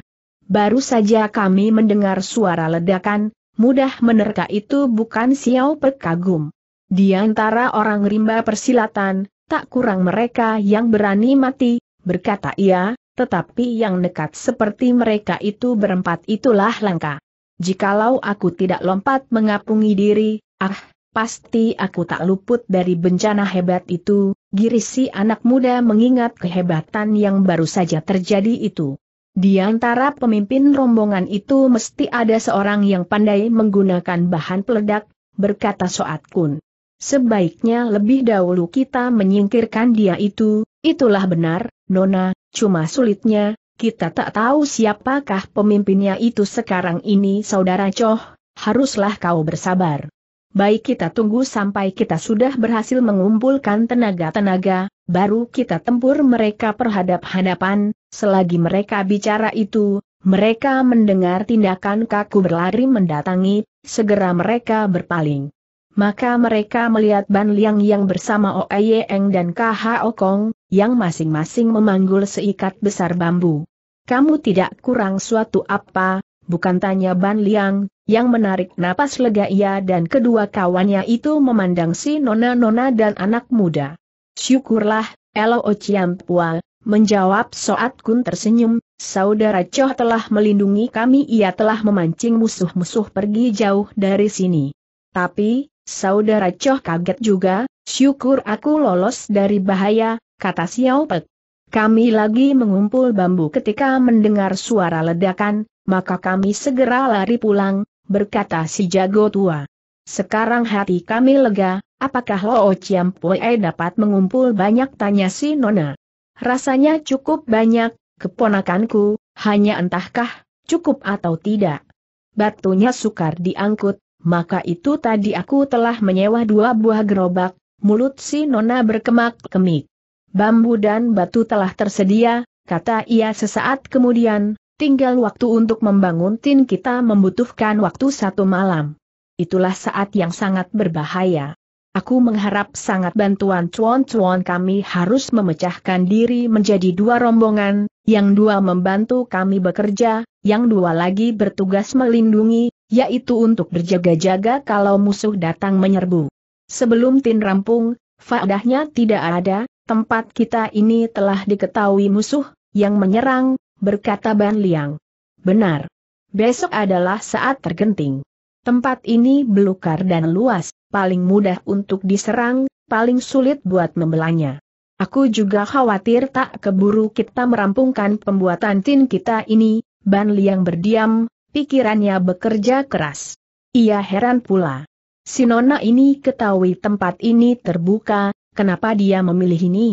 Baru saja kami mendengar suara ledakan, mudah menerka itu bukan Xiao Pea kagum. Di antara orang rimba persilatan, tak kurang mereka yang berani mati, berkata ia, tetapi yang nekat seperti mereka itu berempat itulah langka. Jikalau aku tidak lompat mengapungi diri, ah, pasti aku tak luput dari bencana hebat itu, si anak muda mengingat kehebatan yang baru saja terjadi itu. Di antara pemimpin rombongan itu mesti ada seorang yang pandai menggunakan bahan peledak, berkata Soat Kun. Sebaiknya lebih dahulu kita menyingkirkan dia itu, itulah benar, Nona, cuma sulitnya, kita tak tahu siapakah pemimpinnya itu sekarang ini saudara Choh, haruslah kau bersabar. Baik kita tunggu sampai kita sudah berhasil mengumpulkan tenaga-tenaga, baru kita tempur mereka perhadap-hadapan, selagi mereka bicara itu, mereka mendengar tindakan kaku berlari mendatangi, segera mereka berpaling. Maka mereka melihat Ban Liang yang bersama Oeyeng dan KH Okong, yang masing-masing memanggul seikat besar bambu kamu tidak kurang suatu apa, bukan tanya Ban Liang, yang menarik napas lega ia dan kedua kawannya itu memandang si nona-nona dan anak muda. Syukurlah, Elo Ociampua, menjawab Soat Kun tersenyum, saudara Choh telah melindungi kami ia telah memancing musuh-musuh pergi jauh dari sini. Tapi, saudara Choh kaget juga, syukur aku lolos dari bahaya, kata Xiao Pek. Kami lagi mengumpul bambu ketika mendengar suara ledakan, maka kami segera lari pulang, berkata si jago tua. Sekarang hati kami lega, apakah Lo Chiampoe dapat mengumpul banyak tanya si Nona. Rasanya cukup banyak, keponakanku, hanya entahkah, cukup atau tidak. Batunya sukar diangkut, maka itu tadi aku telah menyewa dua buah gerobak, mulut si Nona berkemak-kemik. Bambu dan batu telah tersedia, kata ia sesaat kemudian, tinggal waktu untuk membangun tin kita membutuhkan waktu satu malam. Itulah saat yang sangat berbahaya. Aku mengharap sangat bantuan cuan-cuan kami harus memecahkan diri menjadi dua rombongan, yang dua membantu kami bekerja, yang dua lagi bertugas melindungi, yaitu untuk berjaga-jaga kalau musuh datang menyerbu. Sebelum tin rampung, faedahnya tidak ada, Tempat kita ini telah diketahui musuh, yang menyerang, berkata Ban Liang. Benar. Besok adalah saat tergenting. Tempat ini belukar dan luas, paling mudah untuk diserang, paling sulit buat membelanya. Aku juga khawatir tak keburu kita merampungkan pembuatan tin kita ini, Ban Liang berdiam, pikirannya bekerja keras. Ia heran pula. Sinona ini ketahui tempat ini terbuka, Kenapa dia memilih ini?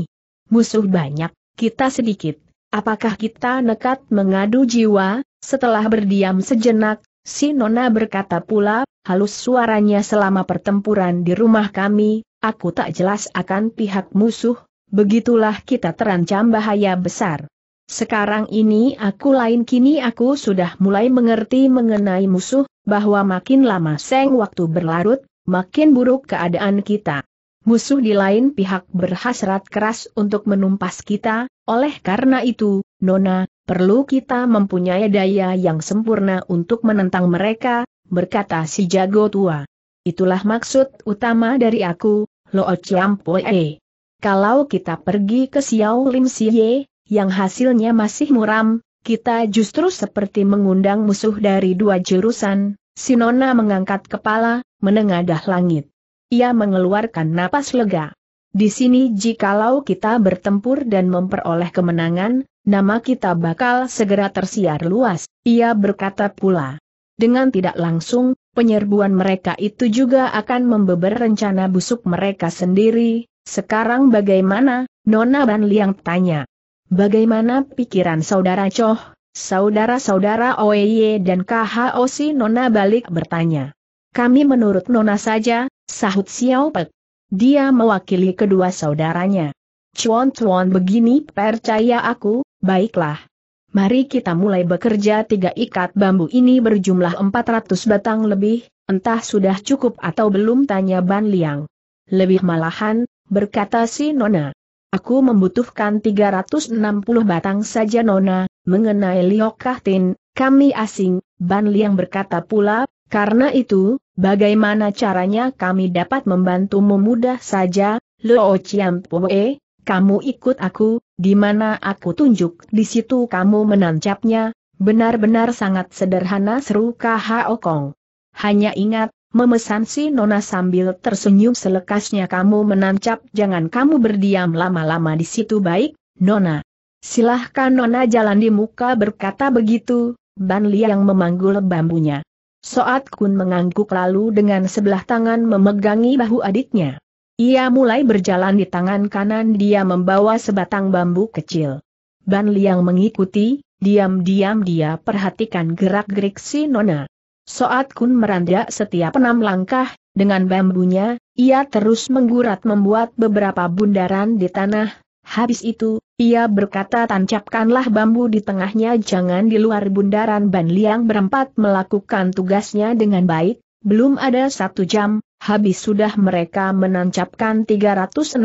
Musuh banyak, kita sedikit. Apakah kita nekat mengadu jiwa? Setelah berdiam sejenak, si Nona berkata pula, halus suaranya selama pertempuran di rumah kami, aku tak jelas akan pihak musuh, begitulah kita terancam bahaya besar. Sekarang ini aku lain kini aku sudah mulai mengerti mengenai musuh, bahwa makin lama seng waktu berlarut, makin buruk keadaan kita. Musuh di lain pihak berhasrat keras untuk menumpas kita, oleh karena itu, Nona, perlu kita mempunyai daya yang sempurna untuk menentang mereka, berkata si jago tua. Itulah maksud utama dari aku, Lo Chiampoe. Kalau kita pergi ke Xiao Lim Siye, yang hasilnya masih muram, kita justru seperti mengundang musuh dari dua jurusan, si Nona mengangkat kepala, menengadah langit. Ia mengeluarkan napas lega. Di sini jikalau kita bertempur dan memperoleh kemenangan, nama kita bakal segera tersiar luas, ia berkata pula. Dengan tidak langsung, penyerbuan mereka itu juga akan membeber rencana busuk mereka sendiri, sekarang bagaimana, Nona Ban Liang tanya. Bagaimana pikiran saudara Choh, saudara-saudara Oeye dan KHOC Nona balik bertanya. Kami menurut Nona saja, Sahut Xiao Pek. Dia mewakili kedua saudaranya. Chuan Chuan begini percaya aku, baiklah. Mari kita mulai bekerja tiga ikat bambu ini berjumlah 400 batang lebih, entah sudah cukup atau belum tanya Ban Liang. Lebih malahan, berkata si Nona. Aku membutuhkan 360 batang saja Nona, mengenai Liokah Tin, kami asing, Ban Liang berkata pula, karena itu, bagaimana caranya kami dapat membantumu mudah saja, Luo Chiampoe, kamu ikut aku, di mana aku tunjuk, di situ kamu menancapnya, benar-benar sangat sederhana seru K.H.O. Kong. Hanya ingat, memesan si Nona sambil tersenyum selekasnya kamu menancap jangan kamu berdiam lama-lama di situ baik, Nona. Silahkan Nona jalan di muka berkata begitu, Ban Liang memanggul bambunya. Soat Kun mengangguk lalu dengan sebelah tangan memegangi bahu adiknya. Ia mulai berjalan di tangan kanan dia membawa sebatang bambu kecil. Ban Liang mengikuti, diam-diam dia perhatikan gerak-gerik si Nona. Soat Kun merandak setiap enam langkah, dengan bambunya, ia terus menggurat membuat beberapa bundaran di tanah, Habis itu, ia berkata tancapkanlah bambu di tengahnya jangan di luar bundaran Ban Liang berempat melakukan tugasnya dengan baik, belum ada satu jam, habis sudah mereka menancapkan 360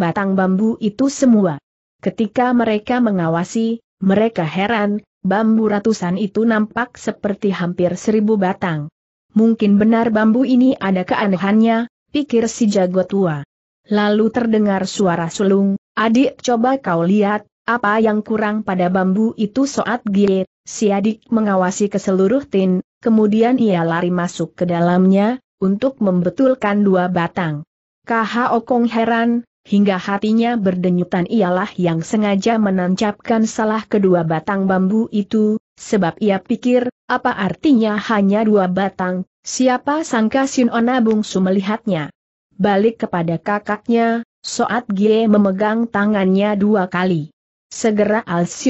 batang bambu itu semua. Ketika mereka mengawasi, mereka heran, bambu ratusan itu nampak seperti hampir seribu batang. Mungkin benar bambu ini ada keanehannya, pikir si jago tua. Lalu terdengar suara sulung, Adik coba kau lihat, apa yang kurang pada bambu itu soat gie, si adik mengawasi ke seluruh tin, kemudian ia lari masuk ke dalamnya, untuk membetulkan dua batang. Kaha Okong heran, hingga hatinya berdenyutan ialah yang sengaja menancapkan salah kedua batang bambu itu, sebab ia pikir, apa artinya hanya dua batang, siapa sangka Sinona bungsu melihatnya. Balik kepada kakaknya, Soat Gie memegang tangannya dua kali. Segera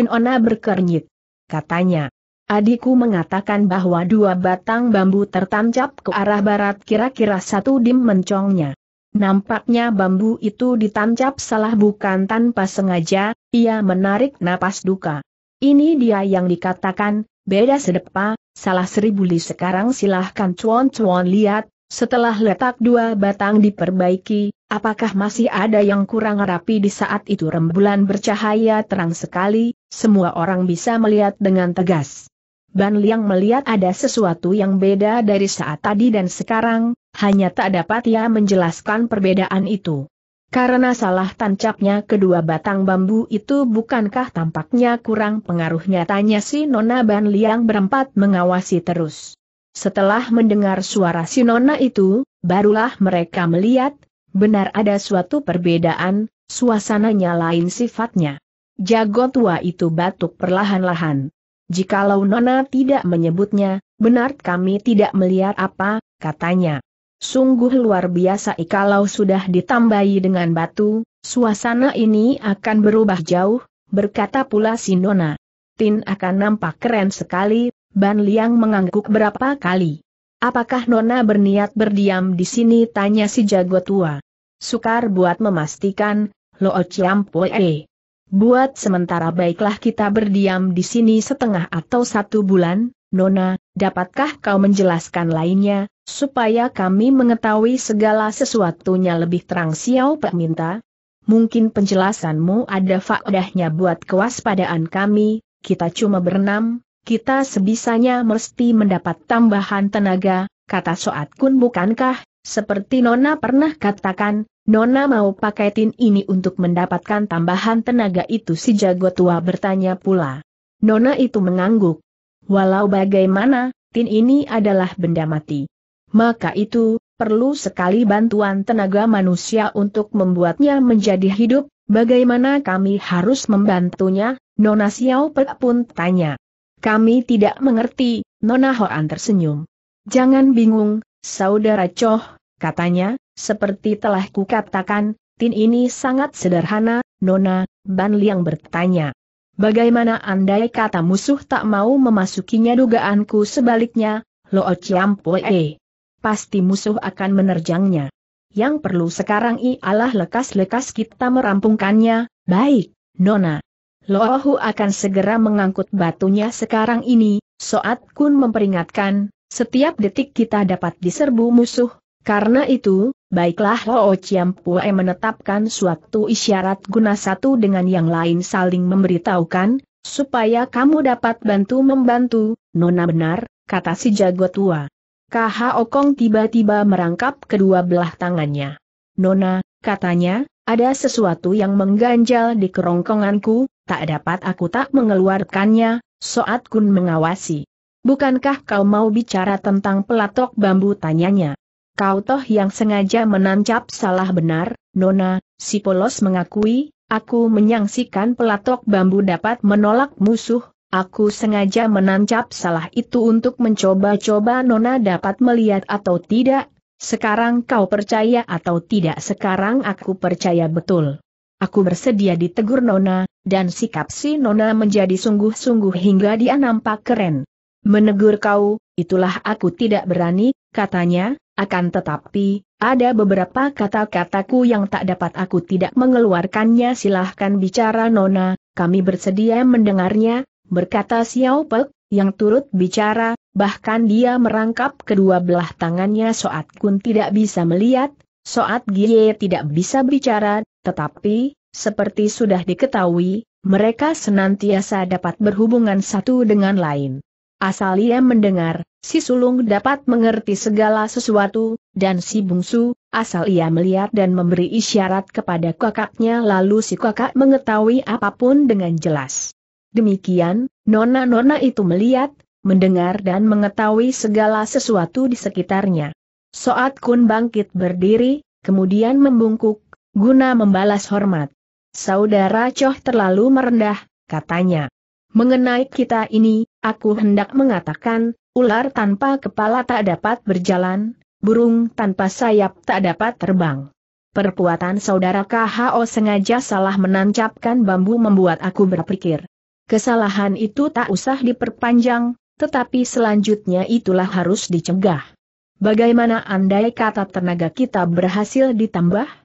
Ona berkernyit. Katanya, adikku mengatakan bahwa dua batang bambu tertancap ke arah barat kira-kira satu dim mencongnya. Nampaknya bambu itu ditancap salah bukan tanpa sengaja, ia menarik napas duka. Ini dia yang dikatakan, beda sedepa, salah seribu li sekarang silahkan cuan-cuan lihat, setelah letak dua batang diperbaiki, apakah masih ada yang kurang rapi di saat itu rembulan bercahaya terang sekali, semua orang bisa melihat dengan tegas. Ban Liang melihat ada sesuatu yang beda dari saat tadi dan sekarang, hanya tak dapat ia menjelaskan perbedaan itu. Karena salah tancapnya kedua batang bambu itu bukankah tampaknya kurang pengaruhnya tanya si Nona Ban Liang berempat mengawasi terus. Setelah mendengar suara si nona itu, barulah mereka melihat, benar ada suatu perbedaan, suasananya lain sifatnya. Jago tua itu batuk perlahan-lahan. Jikalau Nona tidak menyebutnya, benar kami tidak melihat apa, katanya. Sungguh luar biasa ikalau sudah ditambahi dengan batu, suasana ini akan berubah jauh, berkata pula si Nona. Tin akan nampak keren sekali, Ban Liang mengangguk berapa kali. Apakah Nona berniat berdiam di sini tanya si jago tua. Sukar buat memastikan, Lo ciampo Poe. Buat sementara baiklah kita berdiam di sini setengah atau satu bulan, Nona, dapatkah kau menjelaskan lainnya, supaya kami mengetahui segala sesuatunya lebih terang siau Pak minta? Mungkin penjelasanmu ada faedahnya buat kewaspadaan kami, kita cuma berenam, kita sebisanya mesti mendapat tambahan tenaga, kata Soat Kun bukankah, seperti Nona pernah katakan, Nona mau pakai tin ini untuk mendapatkan tambahan tenaga itu si jago tua bertanya pula. Nona itu mengangguk. Walau bagaimana, tin ini adalah benda mati. Maka itu, perlu sekali bantuan tenaga manusia untuk membuatnya menjadi hidup, bagaimana kami harus membantunya, Nona Xiao Pek pun tanya. Kami tidak mengerti, Nona Hoan tersenyum. Jangan bingung, Saudara Choh, katanya, seperti telah kukatakan, tin ini sangat sederhana, Nona, Ban Liang bertanya. Bagaimana andai kata musuh tak mau memasukinya dugaanku sebaliknya, Lo Ociampoe? Pasti musuh akan menerjangnya. Yang perlu sekarang ialah lekas-lekas kita merampungkannya, baik, Nona. Lohu akan segera mengangkut batunya sekarang ini, Soat Kun memperingatkan, setiap detik kita dapat diserbu musuh, karena itu, baiklah Chiam Pue menetapkan suatu isyarat guna satu dengan yang lain saling memberitahukan, supaya kamu dapat bantu membantu, Nona benar, kata si jago tua. KH Okong tiba-tiba merangkap kedua belah tangannya. Nona, katanya, ada sesuatu yang mengganjal di kerongkonganku, tak dapat aku tak mengeluarkannya, Soat Kun mengawasi. Bukankah kau mau bicara tentang pelatok bambu tanyanya? Kau toh yang sengaja menancap salah benar, Nona, si Polos mengakui, aku menyangsikan pelatok bambu dapat menolak musuh, aku sengaja menancap salah itu untuk mencoba-coba Nona dapat melihat atau tidak, sekarang kau percaya atau tidak sekarang aku percaya betul. Aku bersedia ditegur Nona, dan sikap si Nona menjadi sungguh-sungguh hingga dia nampak keren. Menegur kau, itulah aku tidak berani, katanya, akan tetapi, ada beberapa kata-kataku yang tak dapat aku tidak mengeluarkannya silahkan bicara Nona, kami bersedia mendengarnya, berkata Xiao Pek, yang turut bicara, bahkan dia merangkap kedua belah tangannya Soat Kun tidak bisa melihat, Soat Gie tidak bisa bicara, tetapi, seperti sudah diketahui, mereka senantiasa dapat berhubungan satu dengan lain. Asal ia mendengar, si sulung dapat mengerti segala sesuatu, dan si bungsu, asal ia melihat dan memberi isyarat kepada kakaknya lalu si kakak mengetahui apapun dengan jelas. Demikian, nona-nona itu melihat, mendengar dan mengetahui segala sesuatu di sekitarnya. Soat Kun bangkit berdiri, kemudian membungkuk, guna membalas hormat. Saudara Choh terlalu merendah, katanya. Mengenai kita ini, aku hendak mengatakan, ular tanpa kepala tak dapat berjalan, burung tanpa sayap tak dapat terbang. Perbuatan saudara KHO sengaja salah menancapkan bambu membuat aku berpikir. Kesalahan itu tak usah diperpanjang, tetapi selanjutnya itulah harus dicegah. Bagaimana andai kata tenaga kita berhasil ditambah?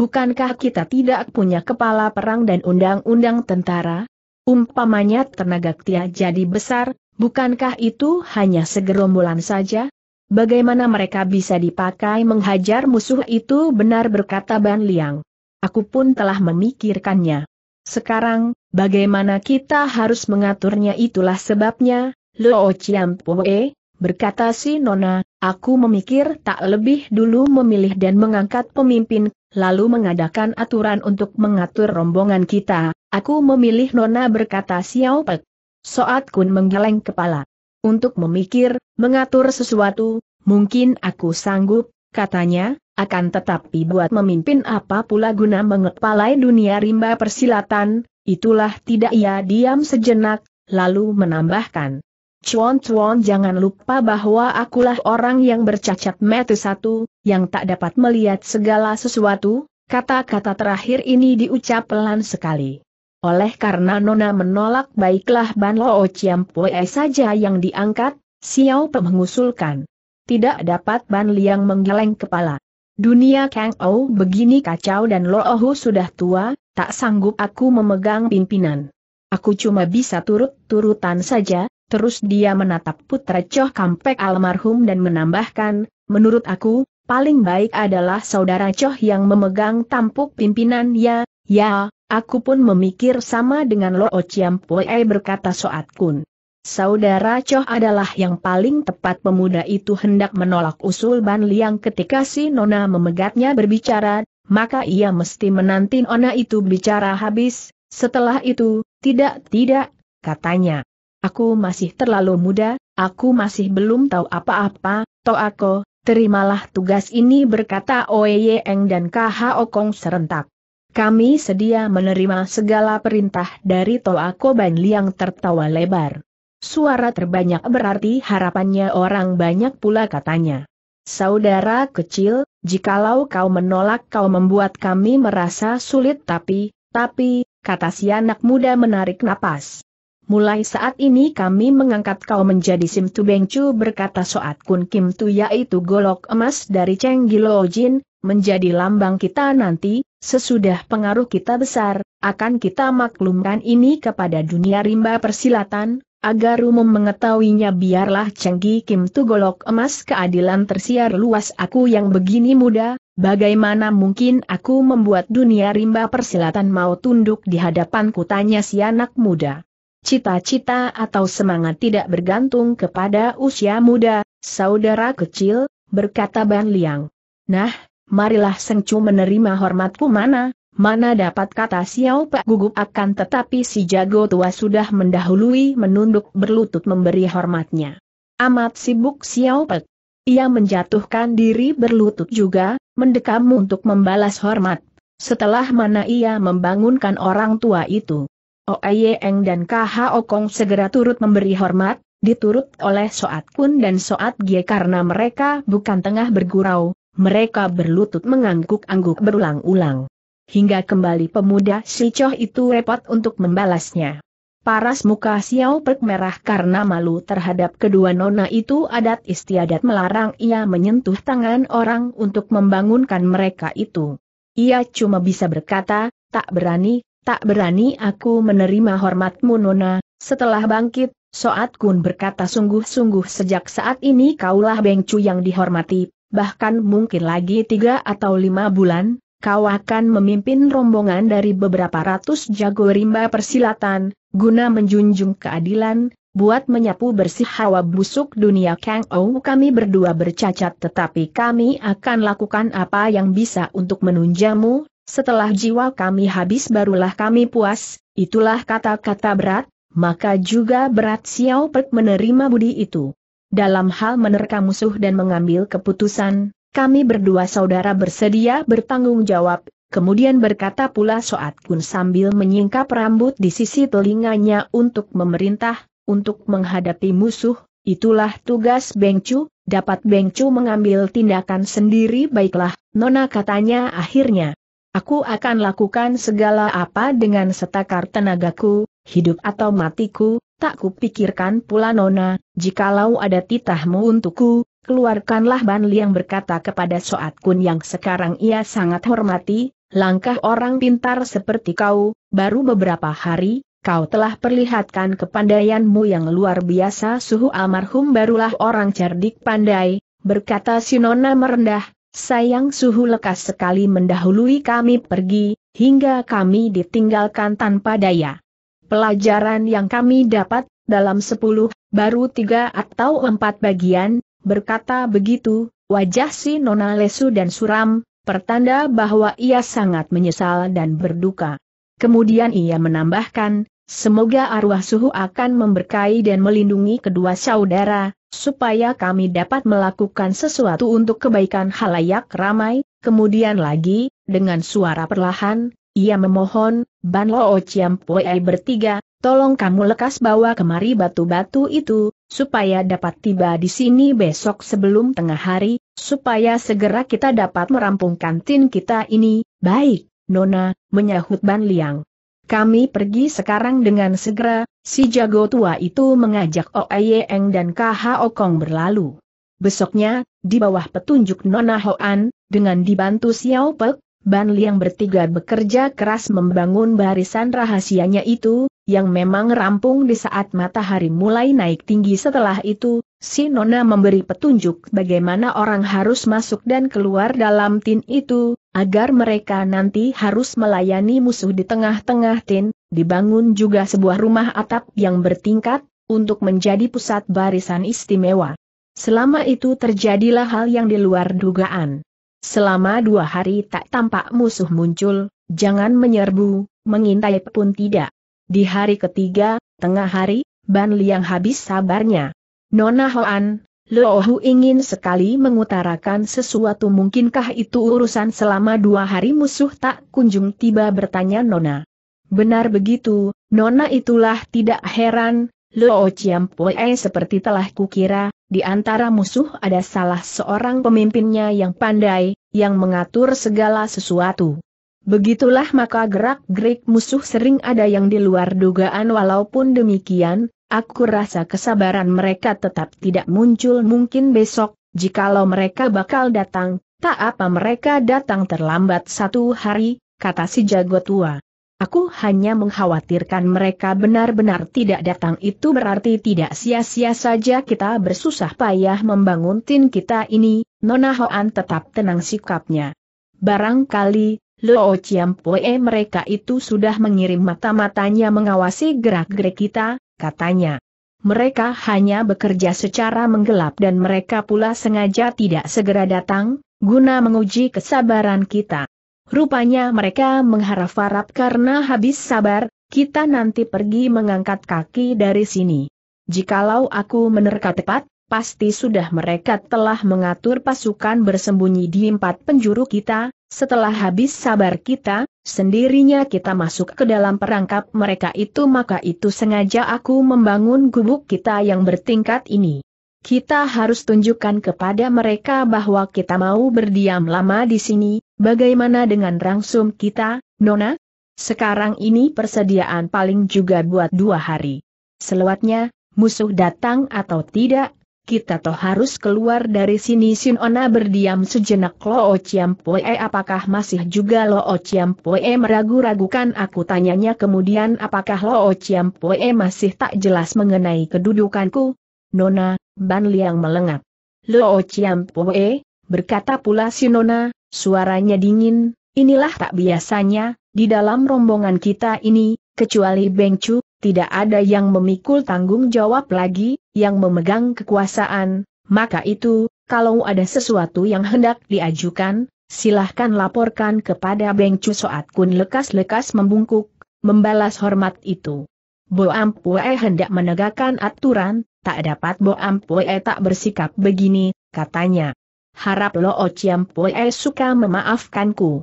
Bukankah kita tidak punya kepala perang dan undang-undang tentara? Umpamanya tenaga Tia jadi besar, bukankah itu hanya segerombolan saja? Bagaimana mereka bisa dipakai menghajar musuh itu benar berkata Ban Liang. Aku pun telah memikirkannya. Sekarang, bagaimana kita harus mengaturnya itulah sebabnya, Luo Chiam Pue, berkata si Nona, aku memikir tak lebih dulu memilih dan mengangkat pemimpin, lalu mengadakan aturan untuk mengatur rombongan kita, aku memilih Nona berkata Xiao Pek. Soat Kun menggeleng kepala. Untuk memikir, mengatur sesuatu, mungkin aku sanggup, katanya, akan tetapi buat memimpin apa pula guna mengepalai dunia rimba persilatan, itulah tidak ia diam sejenak, lalu menambahkan. Cuan Cuan jangan lupa bahwa akulah orang yang bercacat mata satu, yang tak dapat melihat segala sesuatu, kata-kata terakhir ini diucap pelan sekali. Oleh karena Nona menolak baiklah Ban Loo Chiam Pue saja yang diangkat, Xiao Pe mengusulkan. Tidak dapat Ban Liang menggeleng kepala. Dunia Kang Ou begini kacau dan Loo Hu sudah tua, tak sanggup aku memegang pimpinan. Aku cuma bisa turut-turutan saja, Terus dia menatap putra Choh Kampek almarhum dan menambahkan, menurut aku, paling baik adalah saudara Choh yang memegang tampuk pimpinan ya, ya, aku pun memikir sama dengan Lo oh Chiam Poe berkata Soat Kun. Saudara Choh adalah yang paling tepat pemuda itu hendak menolak usul Ban Liang ketika si Nona memegatnya berbicara, maka ia mesti menanti Nona itu bicara habis, setelah itu, tidak-tidak, katanya. Aku masih terlalu muda, aku masih belum tahu apa-apa, aku, terimalah tugas ini berkata Oye Eng dan KH Okong serentak. Kami sedia menerima segala perintah dari Toako Ban Liang tertawa lebar. Suara terbanyak berarti harapannya orang banyak pula katanya. Saudara kecil, jikalau kau menolak kau membuat kami merasa sulit tapi, tapi, kata si anak muda menarik napas mulai saat ini kami mengangkat kau menjadi Sim Tu Beng Chu berkata Soat Kun Kim Tu yaitu golok emas dari Cheng Gilo Jin, menjadi lambang kita nanti, sesudah pengaruh kita besar, akan kita maklumkan ini kepada dunia rimba persilatan, agar umum mengetahuinya biarlah Gi Kim Tu golok emas keadilan tersiar luas aku yang begini muda, Bagaimana mungkin aku membuat dunia rimba persilatan mau tunduk di hadapanku tanya si anak muda. Cita-cita atau semangat tidak bergantung kepada usia muda, saudara kecil, berkata Ban Liang. Nah, marilah Sengcu menerima hormatku mana, mana dapat kata Xiao Pak gugup akan tetapi si jago tua sudah mendahului menunduk berlutut memberi hormatnya. Amat sibuk Xiao Pak. Ia menjatuhkan diri berlutut juga, mendekam untuk membalas hormat, setelah mana ia membangunkan orang tua itu. Oeyeng dan KHO Kong segera turut memberi hormat, diturut oleh Soat Kun dan Soat Gie karena mereka bukan tengah bergurau, mereka berlutut mengangguk-angguk berulang-ulang. Hingga kembali pemuda si Choh itu repot untuk membalasnya. Paras muka Xiao Pek merah karena malu terhadap kedua nona itu adat istiadat melarang ia menyentuh tangan orang untuk membangunkan mereka itu. Ia cuma bisa berkata, tak berani, Tak berani aku menerima hormatmu Nona, setelah bangkit, Soat Kun berkata sungguh-sungguh sejak saat ini kaulah Bengcu yang dihormati, bahkan mungkin lagi tiga atau lima bulan, kau akan memimpin rombongan dari beberapa ratus jago rimba persilatan, guna menjunjung keadilan, buat menyapu bersih hawa busuk dunia Kang Ou kami berdua bercacat tetapi kami akan lakukan apa yang bisa untuk menunjamu, setelah jiwa kami habis barulah kami puas, itulah kata-kata berat, maka juga berat Xiao Pek menerima budi itu. Dalam hal menerka musuh dan mengambil keputusan, kami berdua saudara bersedia bertanggung jawab, Kemudian berkata pula Soat Kun sambil menyingkap rambut di sisi telinganya untuk memerintah, untuk menghadapi musuh, itulah tugas Beng Chu, dapat Beng Chu mengambil tindakan sendiri baiklah, Nona katanya akhirnya. Aku akan lakukan segala apa dengan setakar tenagaku, hidup atau matiku, tak kupikirkan pula Nona, jikalau ada titahmu untukku, keluarkanlah Ban Liang berkata kepada Soat Kun yang sekarang ia sangat hormati, langkah orang pintar seperti kau, baru beberapa hari, kau telah perlihatkan kepandaianmu yang luar biasa suhu almarhum barulah orang cerdik pandai, berkata si Nona merendah, Sayang suhu lekas sekali mendahului kami pergi, hingga kami ditinggalkan tanpa daya. Pelajaran yang kami dapat, dalam sepuluh, baru tiga atau empat bagian, berkata begitu, wajah si Nona lesu dan suram, pertanda bahwa ia sangat menyesal dan berduka. Kemudian ia menambahkan, Semoga arwah suhu akan memberkahi dan melindungi kedua saudara, supaya kami dapat melakukan sesuatu untuk kebaikan halayak ramai. Kemudian lagi, dengan suara perlahan, ia memohon, Ban Loo Chiam Pue bertiga, tolong kamu lekas bawa kemari batu-batu itu, supaya dapat tiba di sini besok sebelum tengah hari, supaya segera kita dapat merampungkan tin kita ini, baik, Nona, menyahut Ban Liang. Kami pergi sekarang dengan segera, si jago tua itu mengajak Oeyeng dan KH Okong berlalu. Besoknya, di bawah petunjuk Nona Hoan, dengan dibantu Xiao Pek, Ban Liang bertiga bekerja keras membangun barisan rahasianya itu, yang memang rampung di saat matahari mulai naik tinggi setelah itu, Si Nona memberi petunjuk bagaimana orang harus masuk dan keluar dalam tin itu, agar mereka nanti harus melayani musuh di tengah-tengah tin, dibangun juga sebuah rumah atap yang bertingkat, untuk menjadi pusat barisan istimewa. Selama itu terjadilah hal yang di luar dugaan. Selama dua hari tak tampak musuh muncul, jangan menyerbu, mengintai pun tidak. Di hari ketiga, tengah hari, Ban Liang habis sabarnya. Nona Hoan, Lohu ingin sekali mengutarakan sesuatu mungkinkah itu urusan selama dua hari musuh tak kunjung tiba bertanya Nona. Benar begitu, Nona itulah tidak heran, Lo Poe seperti telah kukira, di antara musuh ada salah seorang pemimpinnya yang pandai, yang mengatur segala sesuatu. Begitulah maka gerak-gerik musuh sering ada yang di luar dugaan walaupun demikian, Aku rasa kesabaran mereka tetap tidak muncul mungkin besok, jikalau mereka bakal datang, tak apa mereka datang terlambat satu hari, kata si jago tua. Aku hanya mengkhawatirkan mereka benar-benar tidak datang itu berarti tidak sia-sia saja kita bersusah payah membangun tin kita ini, Nona Hoan tetap tenang sikapnya. Barangkali, Luo Chiampoe mereka itu sudah mengirim mata-matanya mengawasi gerak-gerik kita, katanya. Mereka hanya bekerja secara menggelap dan mereka pula sengaja tidak segera datang, guna menguji kesabaran kita. Rupanya mereka mengharap-harap karena habis sabar, kita nanti pergi mengangkat kaki dari sini. Jikalau aku menerka tepat, pasti sudah mereka telah mengatur pasukan bersembunyi di empat penjuru kita, setelah habis sabar kita, sendirinya kita masuk ke dalam perangkap mereka itu maka itu sengaja aku membangun gubuk kita yang bertingkat ini. Kita harus tunjukkan kepada mereka bahwa kita mau berdiam lama di sini, bagaimana dengan rangsum kita, Nona? Sekarang ini persediaan paling juga buat dua hari. Selewatnya, musuh datang atau tidak, kita toh harus keluar dari sini Sinona berdiam sejenak Lo ociampoe, apakah masih juga Lo ociampoe? meragu-ragukan aku tanyanya kemudian apakah Lo ociampoe masih tak jelas mengenai kedudukanku? Nona, Ban Liang melengap. Lo ociampoe, berkata pula Nona, suaranya dingin, inilah tak biasanya, di dalam rombongan kita ini, kecuali Bengcu, tidak ada yang memikul tanggung jawab lagi, yang memegang kekuasaan, maka itu, kalau ada sesuatu yang hendak diajukan, silahkan laporkan kepada Beng Chu Soat Kun lekas-lekas membungkuk, membalas hormat itu. Bo Ampue hendak menegakkan aturan, tak dapat Bo Ampue tak bersikap begini, katanya. Harap Lo Ociampue Pue suka memaafkanku.